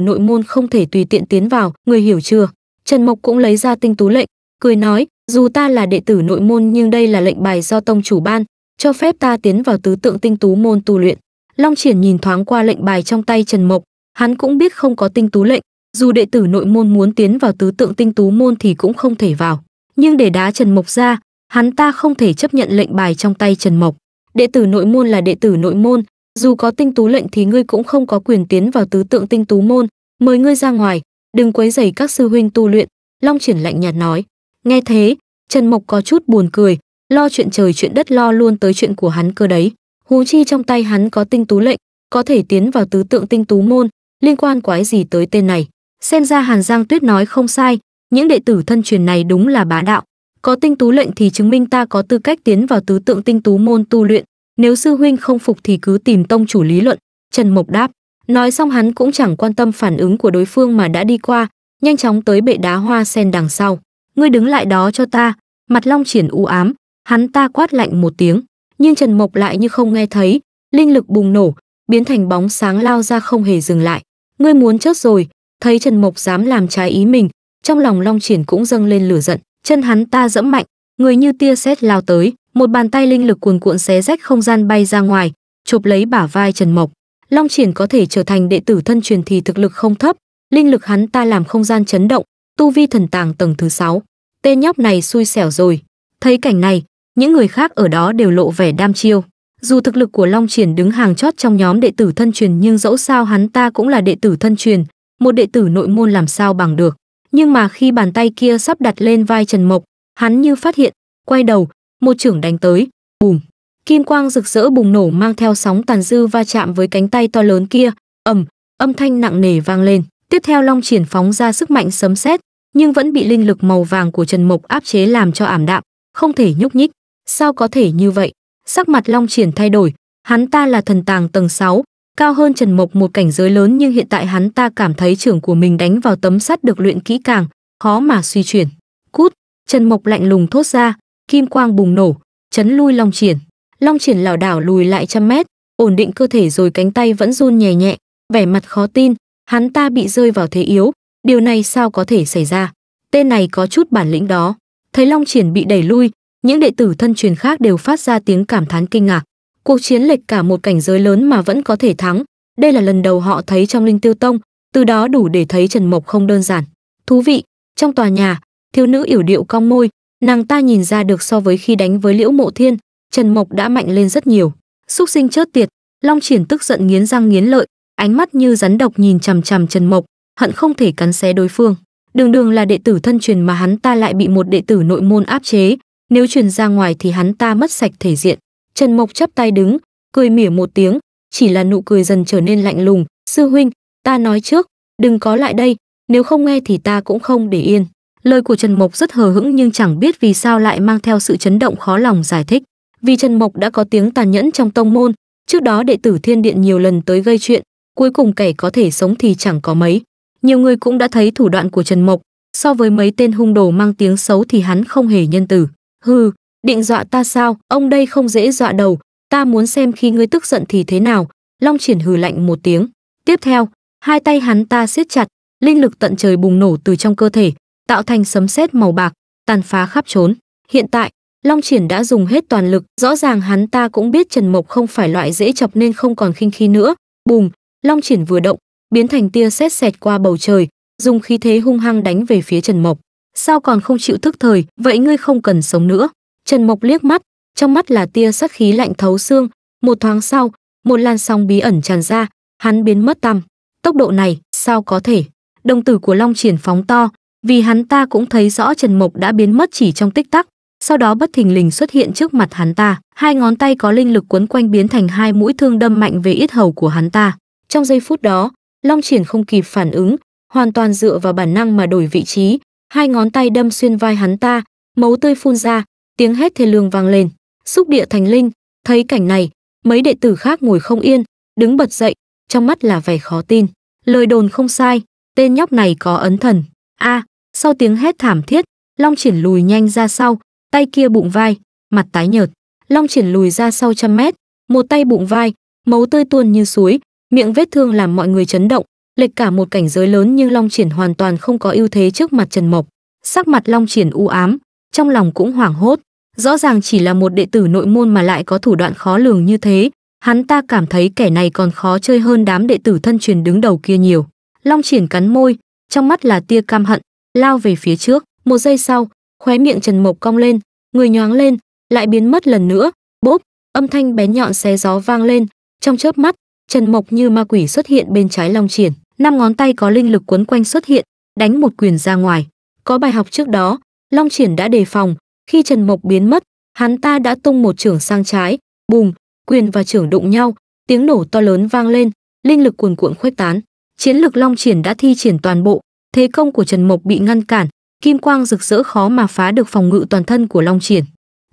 nội môn không thể tùy tiện tiến vào, người hiểu chưa? Trần Mộc cũng lấy ra tinh tú lệnh, cười nói, dù ta là đệ tử nội môn nhưng đây là lệnh bài do tông chủ ban, cho phép ta tiến vào tứ tượng tinh tú môn tu luyện. Long Triển nhìn thoáng qua lệnh bài trong tay Trần Mộc, hắn cũng biết không có tinh tú lệnh, dù đệ tử nội môn muốn tiến vào tứ tượng tinh tú môn thì cũng không thể vào. Nhưng để đá Trần Mộc ra, hắn ta không thể chấp nhận lệnh bài trong tay Trần Mộc. Đệ tử nội môn là đệ tử nội môn, dù có tinh tú lệnh thì ngươi cũng không có quyền tiến vào tứ tượng tinh tú môn, mời ngươi ra ngoài, đừng quấy rầy các sư huynh tu luyện, Long Triển lạnh nhạt nói. Nghe thế, Trần Mộc có chút buồn cười, lo chuyện trời chuyện đất lo luôn tới chuyện của hắn cơ đấy. hú chi trong tay hắn có tinh tú lệnh, có thể tiến vào tứ tượng tinh tú môn, liên quan quái gì tới tên này. Xem ra Hàn Giang Tuyết nói không sai, những đệ tử thân truyền này đúng là bá đạo, có tinh tú lệnh thì chứng minh ta có tư cách tiến vào tứ tượng tinh tú môn tu luyện, nếu sư huynh không phục thì cứ tìm tông chủ lý luận." Trần Mộc đáp. Nói xong hắn cũng chẳng quan tâm phản ứng của đối phương mà đã đi qua, nhanh chóng tới bệ đá hoa sen đằng sau. "Ngươi đứng lại đó cho ta." Mặt Long triển u ám, hắn ta quát lạnh một tiếng, nhưng Trần Mộc lại như không nghe thấy, linh lực bùng nổ, biến thành bóng sáng lao ra không hề dừng lại. Ngươi muốn chết rồi, thấy Trần Mộc dám làm trái ý mình, trong lòng Long Triển cũng dâng lên lửa giận, chân hắn ta dẫm mạnh người như tia sét lao tới một bàn tay linh lực cuồn cuộn xé rách không gian bay ra ngoài chụp lấy bả vai trần mộc long triển có thể trở thành đệ tử thân truyền thì thực lực không thấp linh lực hắn ta làm không gian chấn động tu vi thần tàng tầng thứ sáu tên nhóc này xui xẻo rồi thấy cảnh này những người khác ở đó đều lộ vẻ đam chiêu dù thực lực của long triển đứng hàng chót trong nhóm đệ tử thân truyền nhưng dẫu sao hắn ta cũng là đệ tử thân truyền một đệ tử nội môn làm sao bằng được nhưng mà khi bàn tay kia sắp đặt lên vai Trần Mộc, hắn như phát hiện, quay đầu, một trưởng đánh tới, bùm. Kim quang rực rỡ bùng nổ mang theo sóng tàn dư va chạm với cánh tay to lớn kia, ầm, âm thanh nặng nề vang lên. Tiếp theo Long triển phóng ra sức mạnh sấm sét, nhưng vẫn bị linh lực màu vàng của Trần Mộc áp chế làm cho ảm đạm, không thể nhúc nhích. Sao có thể như vậy? Sắc mặt Long triển thay đổi, hắn ta là thần tàng tầng 6, cao hơn Trần Mộc một cảnh giới lớn nhưng hiện tại hắn ta cảm thấy trưởng của mình đánh vào tấm sắt được luyện kỹ càng, khó mà suy chuyển. Cút, Trần Mộc lạnh lùng thốt ra, kim quang bùng nổ, chấn lui Long Triển. Long Triển lảo đảo lùi lại trăm mét, ổn định cơ thể rồi cánh tay vẫn run nhẹ nhẹ, vẻ mặt khó tin, hắn ta bị rơi vào thế yếu, điều này sao có thể xảy ra? Tên này có chút bản lĩnh đó. Thấy Long Triển bị đẩy lui, những đệ tử thân truyền khác đều phát ra tiếng cảm thán kinh ngạc cuộc chiến lệch cả một cảnh giới lớn mà vẫn có thể thắng đây là lần đầu họ thấy trong linh tiêu tông từ đó đủ để thấy trần mộc không đơn giản thú vị trong tòa nhà thiếu nữ yểu điệu cong môi nàng ta nhìn ra được so với khi đánh với liễu mộ thiên trần mộc đã mạnh lên rất nhiều xúc sinh chớt tiệt long triển tức giận nghiến răng nghiến lợi ánh mắt như rắn độc nhìn chằm chằm trần mộc hận không thể cắn xé đối phương đường đường là đệ tử thân truyền mà hắn ta lại bị một đệ tử nội môn áp chế nếu truyền ra ngoài thì hắn ta mất sạch thể diện Trần Mộc chắp tay đứng, cười mỉa một tiếng, chỉ là nụ cười dần trở nên lạnh lùng, "Sư huynh, ta nói trước, đừng có lại đây, nếu không nghe thì ta cũng không để yên." Lời của Trần Mộc rất hờ hững nhưng chẳng biết vì sao lại mang theo sự chấn động khó lòng giải thích. Vì Trần Mộc đã có tiếng tàn nhẫn trong tông môn, trước đó đệ tử Thiên Điện nhiều lần tới gây chuyện, cuối cùng kẻ có thể sống thì chẳng có mấy. Nhiều người cũng đã thấy thủ đoạn của Trần Mộc, so với mấy tên hung đồ mang tiếng xấu thì hắn không hề nhân từ. Hừ, định dọa ta sao ông đây không dễ dọa đầu ta muốn xem khi ngươi tức giận thì thế nào long triển hừ lạnh một tiếng tiếp theo hai tay hắn ta siết chặt linh lực tận trời bùng nổ từ trong cơ thể tạo thành sấm sét màu bạc tàn phá khắp trốn hiện tại long triển đã dùng hết toàn lực rõ ràng hắn ta cũng biết trần mộc không phải loại dễ chọc nên không còn khinh khi nữa bùng. long triển vừa động biến thành tia sét xẹt qua bầu trời dùng khí thế hung hăng đánh về phía trần mộc sao còn không chịu thức thời vậy ngươi không cần sống nữa Trần Mộc liếc mắt, trong mắt là tia sát khí lạnh thấu xương, một thoáng sau, một làn sóng bí ẩn tràn ra, hắn biến mất tăm. Tốc độ này, sao có thể? Đồng tử của Long Triển phóng to, vì hắn ta cũng thấy rõ Trần Mộc đã biến mất chỉ trong tích tắc, sau đó bất thình lình xuất hiện trước mặt hắn ta, hai ngón tay có linh lực quấn quanh biến thành hai mũi thương đâm mạnh về yết hầu của hắn ta. Trong giây phút đó, Long Triển không kịp phản ứng, hoàn toàn dựa vào bản năng mà đổi vị trí, hai ngón tay đâm xuyên vai hắn ta, máu tươi phun ra, tiếng hét thê lương vang lên xúc địa thành linh thấy cảnh này mấy đệ tử khác ngồi không yên đứng bật dậy trong mắt là vẻ khó tin lời đồn không sai tên nhóc này có ấn thần a à, sau tiếng hét thảm thiết long triển lùi nhanh ra sau tay kia bụng vai mặt tái nhợt long triển lùi ra sau trăm mét một tay bụng vai máu tươi tuôn như suối miệng vết thương làm mọi người chấn động lệch cả một cảnh giới lớn nhưng long triển hoàn toàn không có ưu thế trước mặt trần mộc sắc mặt long triển u ám trong lòng cũng hoảng hốt rõ ràng chỉ là một đệ tử nội môn mà lại có thủ đoạn khó lường như thế, hắn ta cảm thấy kẻ này còn khó chơi hơn đám đệ tử thân truyền đứng đầu kia nhiều. Long triển cắn môi, trong mắt là tia cam hận, lao về phía trước, một giây sau, khóe miệng Trần Mộc cong lên, người nhoáng lên, lại biến mất lần nữa, bốp, âm thanh bén nhọn xé gió vang lên, trong chớp mắt, Trần Mộc như ma quỷ xuất hiện bên trái Long triển, năm ngón tay có linh lực quấn quanh xuất hiện, đánh một quyền ra ngoài. Có bài học trước đó, Long triển đã đề phòng, khi Trần Mộc biến mất, hắn ta đã tung một trưởng sang trái, bùng quyền và trưởng đụng nhau, tiếng nổ to lớn vang lên, linh lực cuồn cuộn khuếch tán. Chiến lực Long Triển đã thi triển toàn bộ, thế công của Trần Mộc bị ngăn cản, kim quang rực rỡ khó mà phá được phòng ngự toàn thân của Long Triển.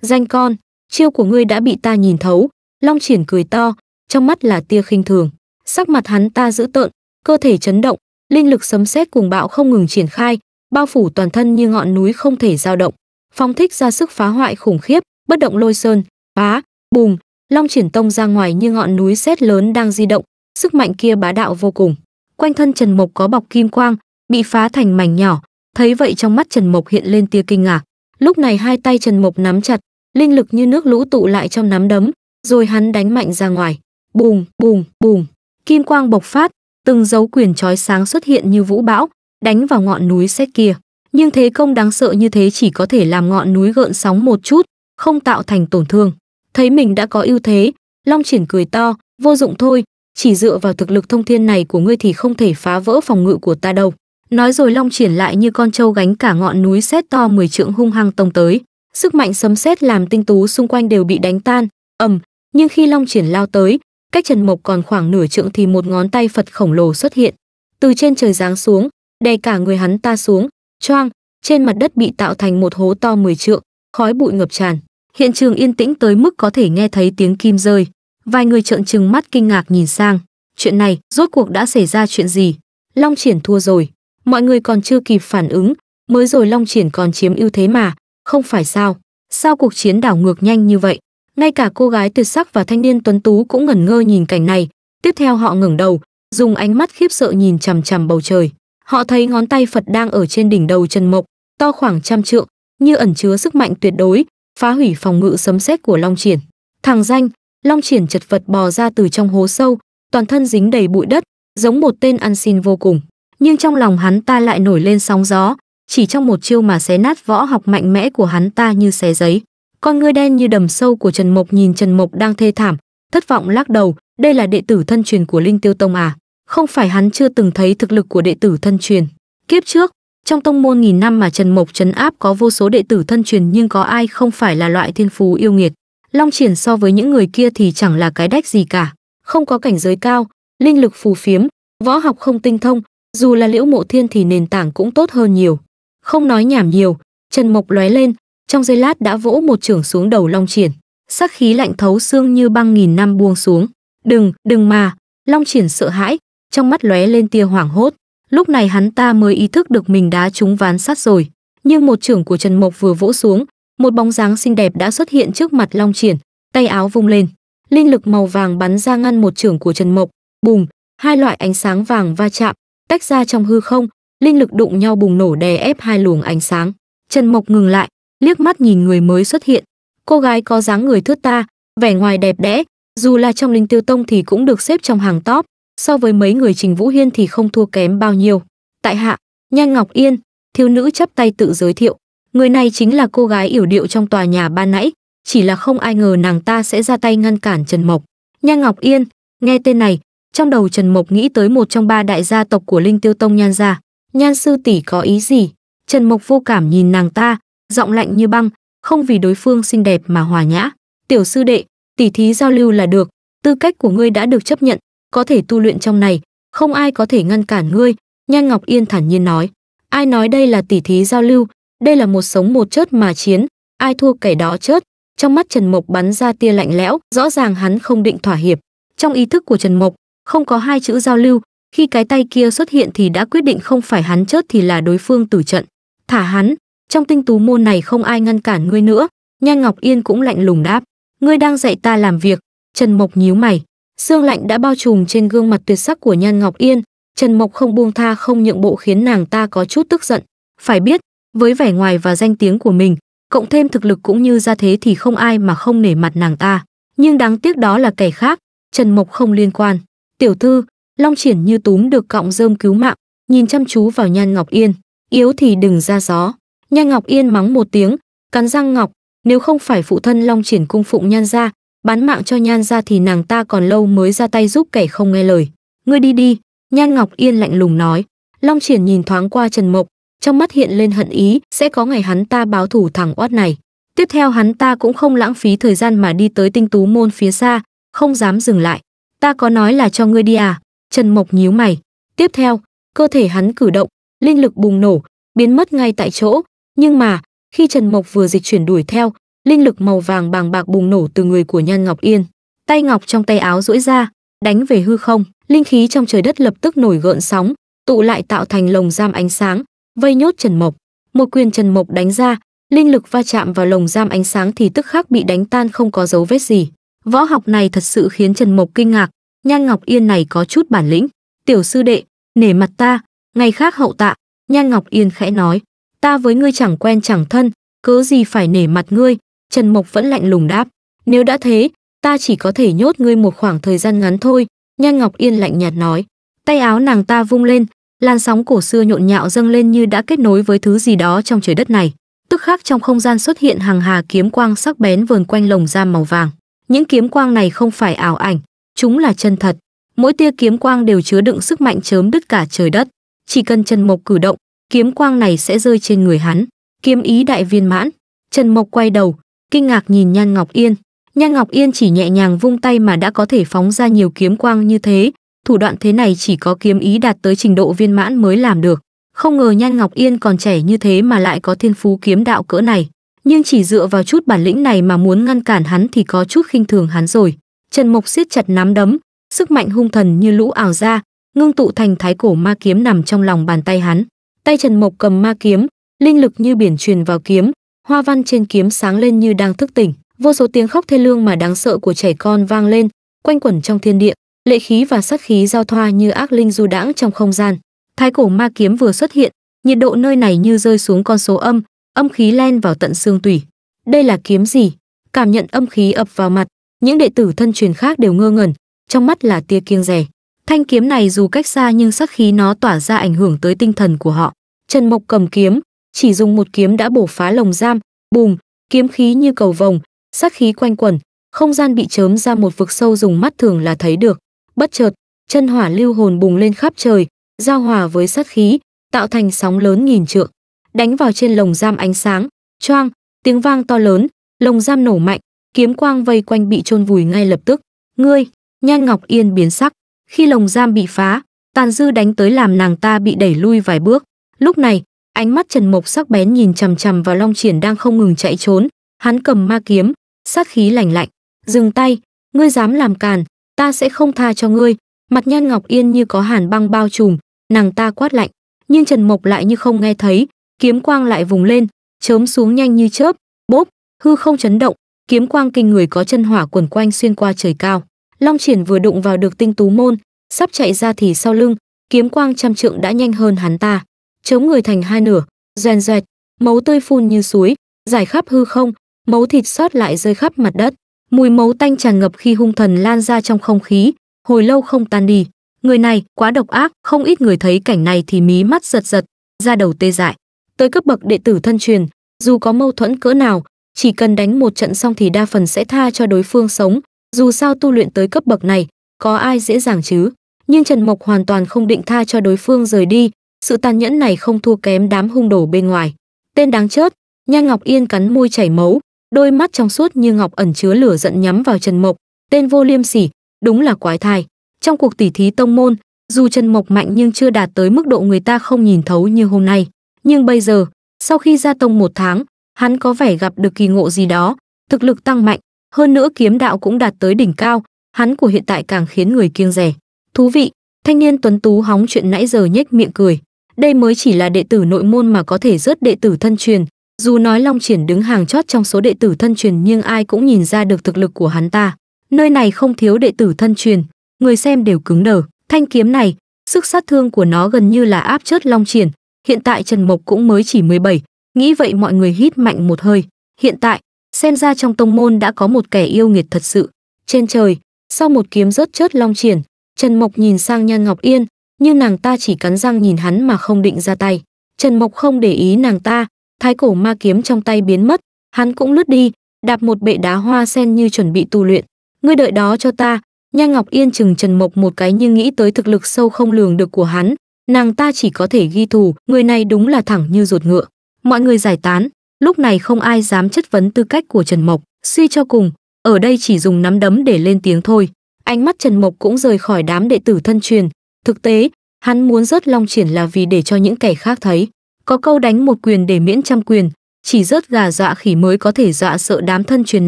Danh con, chiêu của ngươi đã bị ta nhìn thấu, Long Triển cười to, trong mắt là tia khinh thường. Sắc mặt hắn ta dữ tợn, cơ thể chấn động, linh lực sấm sét cuồng bạo không ngừng triển khai, bao phủ toàn thân như ngọn núi không thể dao động phong thích ra sức phá hoại khủng khiếp bất động lôi sơn phá bùng, long triển tông ra ngoài như ngọn núi xét lớn đang di động sức mạnh kia bá đạo vô cùng quanh thân trần mộc có bọc kim quang bị phá thành mảnh nhỏ thấy vậy trong mắt trần mộc hiện lên tia kinh ngạc lúc này hai tay trần mộc nắm chặt linh lực như nước lũ tụ lại trong nắm đấm rồi hắn đánh mạnh ra ngoài bùng, bùng, bùng, kim quang bộc phát từng dấu quyền trói sáng xuất hiện như vũ bão đánh vào ngọn núi xét kia nhưng thế công đáng sợ như thế chỉ có thể làm ngọn núi gợn sóng một chút, không tạo thành tổn thương. Thấy mình đã có ưu thế, Long Triển cười to, vô dụng thôi, chỉ dựa vào thực lực thông thiên này của ngươi thì không thể phá vỡ phòng ngự của ta đâu. Nói rồi Long Triển lại như con trâu gánh cả ngọn núi xét to 10 trượng hung hăng tông tới. Sức mạnh sấm sét làm tinh tú xung quanh đều bị đánh tan, ầm, nhưng khi Long Triển lao tới, cách Trần Mộc còn khoảng nửa trượng thì một ngón tay Phật khổng lồ xuất hiện. Từ trên trời giáng xuống, đè cả người hắn ta xuống, choang, trên mặt đất bị tạo thành một hố to 10 trượng, khói bụi ngập tràn. Hiện trường yên tĩnh tới mức có thể nghe thấy tiếng kim rơi. Vài người trợn trừng mắt kinh ngạc nhìn sang. Chuyện này, rốt cuộc đã xảy ra chuyện gì? Long Triển thua rồi. Mọi người còn chưa kịp phản ứng, mới rồi Long Triển còn chiếm ưu thế mà, không phải sao? Sao cuộc chiến đảo ngược nhanh như vậy? Ngay cả cô gái tuyệt sắc và thanh niên tuấn tú cũng ngẩn ngơ nhìn cảnh này. Tiếp theo họ ngẩng đầu, dùng ánh mắt khiếp sợ nhìn chằm chằm bầu trời. Họ thấy ngón tay Phật đang ở trên đỉnh đầu Trần Mộc, to khoảng trăm trượng, như ẩn chứa sức mạnh tuyệt đối, phá hủy phòng ngự sấm sét của Long Triển. Thằng danh, Long Triển chật vật bò ra từ trong hố sâu, toàn thân dính đầy bụi đất, giống một tên ăn xin vô cùng. Nhưng trong lòng hắn ta lại nổi lên sóng gió, chỉ trong một chiêu mà xé nát võ học mạnh mẽ của hắn ta như xé giấy. Con ngươi đen như đầm sâu của Trần Mộc nhìn Trần Mộc đang thê thảm, thất vọng lắc đầu, đây là đệ tử thân truyền của Linh Tiêu Tông à? không phải hắn chưa từng thấy thực lực của đệ tử thân truyền. Kiếp trước, trong tông môn nghìn năm mà Trần Mộc trấn áp có vô số đệ tử thân truyền nhưng có ai không phải là loại thiên phú yêu nghiệt. Long triển so với những người kia thì chẳng là cái đách gì cả, không có cảnh giới cao, linh lực phù phiếm, võ học không tinh thông, dù là liễu mộ thiên thì nền tảng cũng tốt hơn nhiều. Không nói nhảm nhiều, Trần Mộc lóe lên, trong giây lát đã vỗ một trưởng xuống đầu Long triển. Sắc khí lạnh thấu xương như băng nghìn năm buông xuống. Đừng, đừng mà, Long triển sợ hãi, trong mắt lóe lên tia hoảng hốt. Lúc này hắn ta mới ý thức được mình đã trúng ván sát rồi. Nhưng một trưởng của Trần Mộc vừa vỗ xuống, một bóng dáng xinh đẹp đã xuất hiện trước mặt Long Triển, tay áo vung lên. Linh lực màu vàng bắn ra ngăn một trưởng của Trần Mộc, bùng, hai loại ánh sáng vàng va chạm, tách ra trong hư không, linh lực đụng nhau bùng nổ đè ép hai luồng ánh sáng. Trần Mộc ngừng lại, liếc mắt nhìn người mới xuất hiện. Cô gái có dáng người thướt ta, vẻ ngoài đẹp đẽ, dù là trong linh tiêu tông thì cũng được xếp trong hàng top, so với mấy người Trình Vũ Hiên thì không thua kém bao nhiêu. Tại hạ, Nhan Ngọc Yên, thiếu nữ chắp tay tự giới thiệu, người này chính là cô gái yểu điệu trong tòa nhà ban nãy, chỉ là không ai ngờ nàng ta sẽ ra tay ngăn cản Trần Mộc. Nhan Ngọc Yên, nghe tên này, trong đầu Trần Mộc nghĩ tới một trong ba đại gia tộc của Linh Tiêu Tông Nhan gia. Nhan sư tỷ có ý gì? Trần Mộc vô cảm nhìn nàng ta, giọng lạnh như băng, không vì đối phương xinh đẹp mà hòa nhã. Tiểu sư đệ, tỷ thí giao lưu là được, tư cách của ngươi đã được chấp nhận, có thể tu luyện trong này, không ai có thể ngăn cản ngươi, Nhan Ngọc Yên thản nhiên nói. Ai nói đây là tỉ thí giao lưu, đây là một sống một chết mà chiến, ai thua kẻ đó chết. Trong mắt Trần Mộc bắn ra tia lạnh lẽo, rõ ràng hắn không định thỏa hiệp. Trong ý thức của Trần Mộc, không có hai chữ giao lưu, khi cái tay kia xuất hiện thì đã quyết định không phải hắn chết thì là đối phương tử trận. Thả hắn, trong tinh tú môn này không ai ngăn cản ngươi nữa. Nhan Ngọc Yên cũng lạnh lùng đáp, ngươi đang dạy ta làm việc. Trần Mộc nhíu mày, Sương lạnh đã bao trùm trên gương mặt tuyệt sắc của Nhan Ngọc Yên, Trần Mộc không buông tha không nhượng bộ khiến nàng ta có chút tức giận. Phải biết, với vẻ ngoài và danh tiếng của mình, cộng thêm thực lực cũng như gia thế thì không ai mà không nể mặt nàng ta. Nhưng đáng tiếc đó là kẻ khác, Trần Mộc không liên quan. Tiểu thư, Long Triển như túm được cọng rơm cứu mạng, nhìn chăm chú vào Nhan Ngọc Yên. Yếu thì đừng ra gió. Nhan Ngọc Yên mắng một tiếng, cắn răng ngọc, nếu không phải phụ thân Long Triển cung phụng Nhan ra, bán mạng cho nhan ra thì nàng ta còn lâu mới ra tay giúp kẻ không nghe lời ngươi đi đi nhan ngọc yên lạnh lùng nói long triển nhìn thoáng qua trần mộc trong mắt hiện lên hận ý sẽ có ngày hắn ta báo thủ thẳng oát này tiếp theo hắn ta cũng không lãng phí thời gian mà đi tới tinh tú môn phía xa không dám dừng lại ta có nói là cho ngươi đi à trần mộc nhíu mày tiếp theo cơ thể hắn cử động linh lực bùng nổ biến mất ngay tại chỗ nhưng mà khi trần mộc vừa dịch chuyển đuổi theo linh lực màu vàng bàng bạc bùng nổ từ người của Nhan Ngọc Yên. Tay ngọc trong tay áo duỗi ra, đánh về hư không, linh khí trong trời đất lập tức nổi gợn sóng, tụ lại tạo thành lồng giam ánh sáng, vây nhốt Trần Mộc. Một quyền Trần Mộc đánh ra, linh lực va chạm vào lồng giam ánh sáng thì tức khắc bị đánh tan không có dấu vết gì. Võ học này thật sự khiến Trần Mộc kinh ngạc, Nhan Ngọc Yên này có chút bản lĩnh. Tiểu sư đệ, nể mặt ta, ngày khác hậu tạ, Nhan Ngọc Yên khẽ nói, ta với ngươi chẳng quen chẳng thân, cớ gì phải nể mặt ngươi, Trần Mộc vẫn lạnh lùng đáp, nếu đã thế, ta chỉ có thể nhốt ngươi một khoảng thời gian ngắn thôi, Nha Ngọc Yên lạnh nhạt nói. Tay áo nàng ta vung lên, làn sóng cổ xưa nhộn nhạo dâng lên như đã kết nối với thứ gì đó trong trời đất này. Tức khắc trong không gian xuất hiện hàng hà kiếm quang sắc bén vờn quanh lồng giam màu vàng. Những kiếm quang này không phải ảo ảnh, chúng là chân thật. Mỗi tia kiếm quang đều chứa đựng sức mạnh chớm đứt cả trời đất. Chỉ cần Trần Mộc cử động, kiếm quang này sẽ rơi trên người hắn. Kiếm ý đại viên mãn. Trần Mộc quay đầu, kinh ngạc nhìn Nhan Ngọc Yên. Nhan Ngọc Yên chỉ nhẹ nhàng vung tay mà đã có thể phóng ra nhiều kiếm quang như thế, thủ đoạn thế này chỉ có kiếm ý đạt tới trình độ viên mãn mới làm được. Không ngờ Nhan Ngọc Yên còn trẻ như thế mà lại có thiên phú kiếm đạo cỡ này, nhưng chỉ dựa vào chút bản lĩnh này mà muốn ngăn cản hắn thì có chút khinh thường hắn rồi. Trần Mộc siết chặt nắm đấm, sức mạnh hung thần như lũ ảo ra, ngưng tụ thành thái cổ ma kiếm nằm trong lòng bàn tay hắn. Tay Trần Mộc cầm ma kiếm, linh lực như biển truyền vào kiếm, hoa văn trên kiếm sáng lên như đang thức tỉnh, vô số tiếng khóc thê lương mà đáng sợ của trẻ con vang lên, quanh quẩn trong thiên địa, lệ khí và sát khí giao thoa như ác linh du đãng trong không gian. Thái cổ ma kiếm vừa xuất hiện, nhiệt độ nơi này như rơi xuống con số âm, âm khí len vào tận xương tủy. Đây là kiếm gì? Cảm nhận âm khí ập vào mặt, những đệ tử thân truyền khác đều ngơ ngẩn, trong mắt là tia kiêng rẻ. Thanh kiếm này dù cách xa nhưng sắc khí nó tỏa ra ảnh hưởng tới tinh thần của họ. Trần Mộc cầm kiếm, chỉ dùng một kiếm đã bổ phá lồng giam, bùm, kiếm khí như cầu vồng, sát khí quanh quẩn, không gian bị chớm ra một vực sâu dùng mắt thường là thấy được. Bất chợt, chân hỏa lưu hồn bùng lên khắp trời, giao hòa với sát khí, tạo thành sóng lớn nghìn trượng, đánh vào trên lồng giam ánh sáng, choang, tiếng vang to lớn, lồng giam nổ mạnh, kiếm quang vây quanh bị chôn vùi ngay lập tức. Ngươi, Nhan Ngọc Yên biến sắc, khi lồng giam bị phá, tàn dư đánh tới làm nàng ta bị đẩy lui vài bước. Lúc này, Ánh mắt Trần Mộc sắc bén nhìn chằm chằm vào Long Triển đang không ngừng chạy trốn, hắn cầm ma kiếm, sát khí lạnh lạnh, dừng tay, ngươi dám làm càn, ta sẽ không tha cho ngươi. Mặt Nhan Ngọc Yên như có hàn băng bao trùm, nàng ta quát lạnh, nhưng Trần Mộc lại như không nghe thấy, kiếm quang lại vùng lên, chớm xuống nhanh như chớp, bốp, hư không chấn động, kiếm quang kinh người có chân hỏa quần quanh xuyên qua trời cao. Long Triển vừa đụng vào được Tinh Tú Môn, sắp chạy ra thì sau lưng, kiếm quang trăm trượng đã nhanh hơn hắn ta chống người thành hai nửa, doèn doẹt, máu tươi phun như suối, giải khắp hư không, máu thịt sót lại rơi khắp mặt đất. Mùi máu tanh tràn ngập khi hung thần lan ra trong không khí, hồi lâu không tan đi. Người này quá độc ác, không ít người thấy cảnh này thì mí mắt giật giật, ra đầu tê dại. Tới cấp bậc đệ tử thân truyền, dù có mâu thuẫn cỡ nào, chỉ cần đánh một trận xong thì đa phần sẽ tha cho đối phương sống, dù sao tu luyện tới cấp bậc này, có ai dễ dàng chứ. Nhưng Trần Mộc hoàn toàn không định tha cho đối phương rời đi, sự tàn nhẫn này không thua kém đám hung đồ bên ngoài. Tên đáng chết, Nha Ngọc Yên cắn môi chảy máu, đôi mắt trong suốt như ngọc ẩn chứa lửa giận nhắm vào Trần Mộc, tên vô liêm sỉ, đúng là quái thai. Trong cuộc tỉ thí tông môn, dù Trần Mộc mạnh nhưng chưa đạt tới mức độ người ta không nhìn thấu như hôm nay, nhưng bây giờ, sau khi ra tông một tháng, hắn có vẻ gặp được kỳ ngộ gì đó, thực lực tăng mạnh, hơn nữa kiếm đạo cũng đạt tới đỉnh cao, hắn của hiện tại càng khiến người kiêng rẻ. Thú vị, thanh niên tuấn tú hóng chuyện nãy giờ nhếch miệng cười, đây mới chỉ là đệ tử nội môn mà có thể rớt đệ tử thân truyền, dù nói Long Triển đứng hàng chót trong số đệ tử thân truyền nhưng ai cũng nhìn ra được thực lực của hắn ta. Nơi này không thiếu đệ tử thân truyền, người xem đều cứng đờ. Thanh kiếm này, sức sát thương của nó gần như là áp chớt Long Triển, hiện tại Trần Mộc cũng mới chỉ 17, nghĩ vậy mọi người hít mạnh một hơi. Hiện tại, xem ra trong tông môn đã có một kẻ yêu nghiệt thật sự. Trên trời, sau một kiếm rớt chớt Long Triển, Trần Mộc nhìn sang Nhan Ngọc Yên, như nàng ta chỉ cắn răng nhìn hắn mà không định ra tay. Trần Mộc không để ý nàng ta, thái cổ ma kiếm trong tay biến mất, hắn cũng lướt đi, đạp một bệ đá hoa sen như chuẩn bị tu luyện. Ngươi đợi đó cho ta, Nha Ngọc Yên chừng Trần Mộc một cái nhưng nghĩ tới thực lực sâu không lường được của hắn, nàng ta chỉ có thể ghi thù, người này đúng là thẳng như ruột ngựa. Mọi người giải tán, lúc này không ai dám chất vấn tư cách của Trần Mộc, suy cho cùng, ở đây chỉ dùng nắm đấm để lên tiếng thôi. Ánh mắt Trần Mộc cũng rời khỏi đám đệ tử thân truyền, Thực tế, hắn muốn rớt long triển là vì để cho những kẻ khác thấy. Có câu đánh một quyền để miễn trăm quyền, chỉ rớt gà dọa khỉ mới có thể dọa sợ đám thân truyền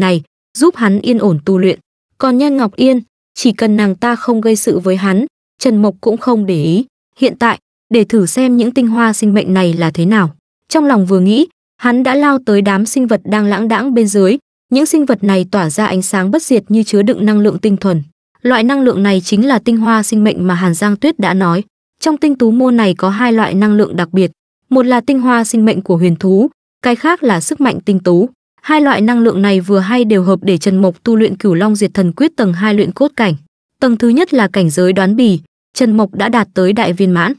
này, giúp hắn yên ổn tu luyện. Còn Nhan Ngọc Yên, chỉ cần nàng ta không gây sự với hắn, Trần Mộc cũng không để ý. Hiện tại, để thử xem những tinh hoa sinh mệnh này là thế nào. Trong lòng vừa nghĩ, hắn đã lao tới đám sinh vật đang lãng đãng bên dưới. Những sinh vật này tỏa ra ánh sáng bất diệt như chứa đựng năng lượng tinh thuần. Loại năng lượng này chính là tinh hoa sinh mệnh mà Hàn Giang Tuyết đã nói. Trong tinh tú môn này có hai loại năng lượng đặc biệt, một là tinh hoa sinh mệnh của huyền thú, cái khác là sức mạnh tinh tú. Hai loại năng lượng này vừa hay đều hợp để Trần Mộc tu luyện Cửu Long Diệt Thần Quyết tầng 2 luyện cốt cảnh. Tầng thứ nhất là cảnh giới đoán bì, Trần Mộc đã đạt tới đại viên mãn.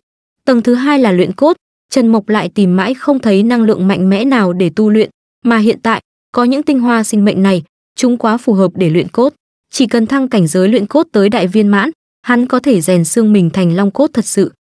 Tầng thứ hai là luyện cốt, Trần Mộc lại tìm mãi không thấy năng lượng mạnh mẽ nào để tu luyện, mà hiện tại, có những tinh hoa sinh mệnh này, chúng quá phù hợp để luyện cốt. Chỉ cần thăng cảnh giới luyện cốt tới đại viên mãn, hắn có thể rèn xương mình thành long cốt thật sự.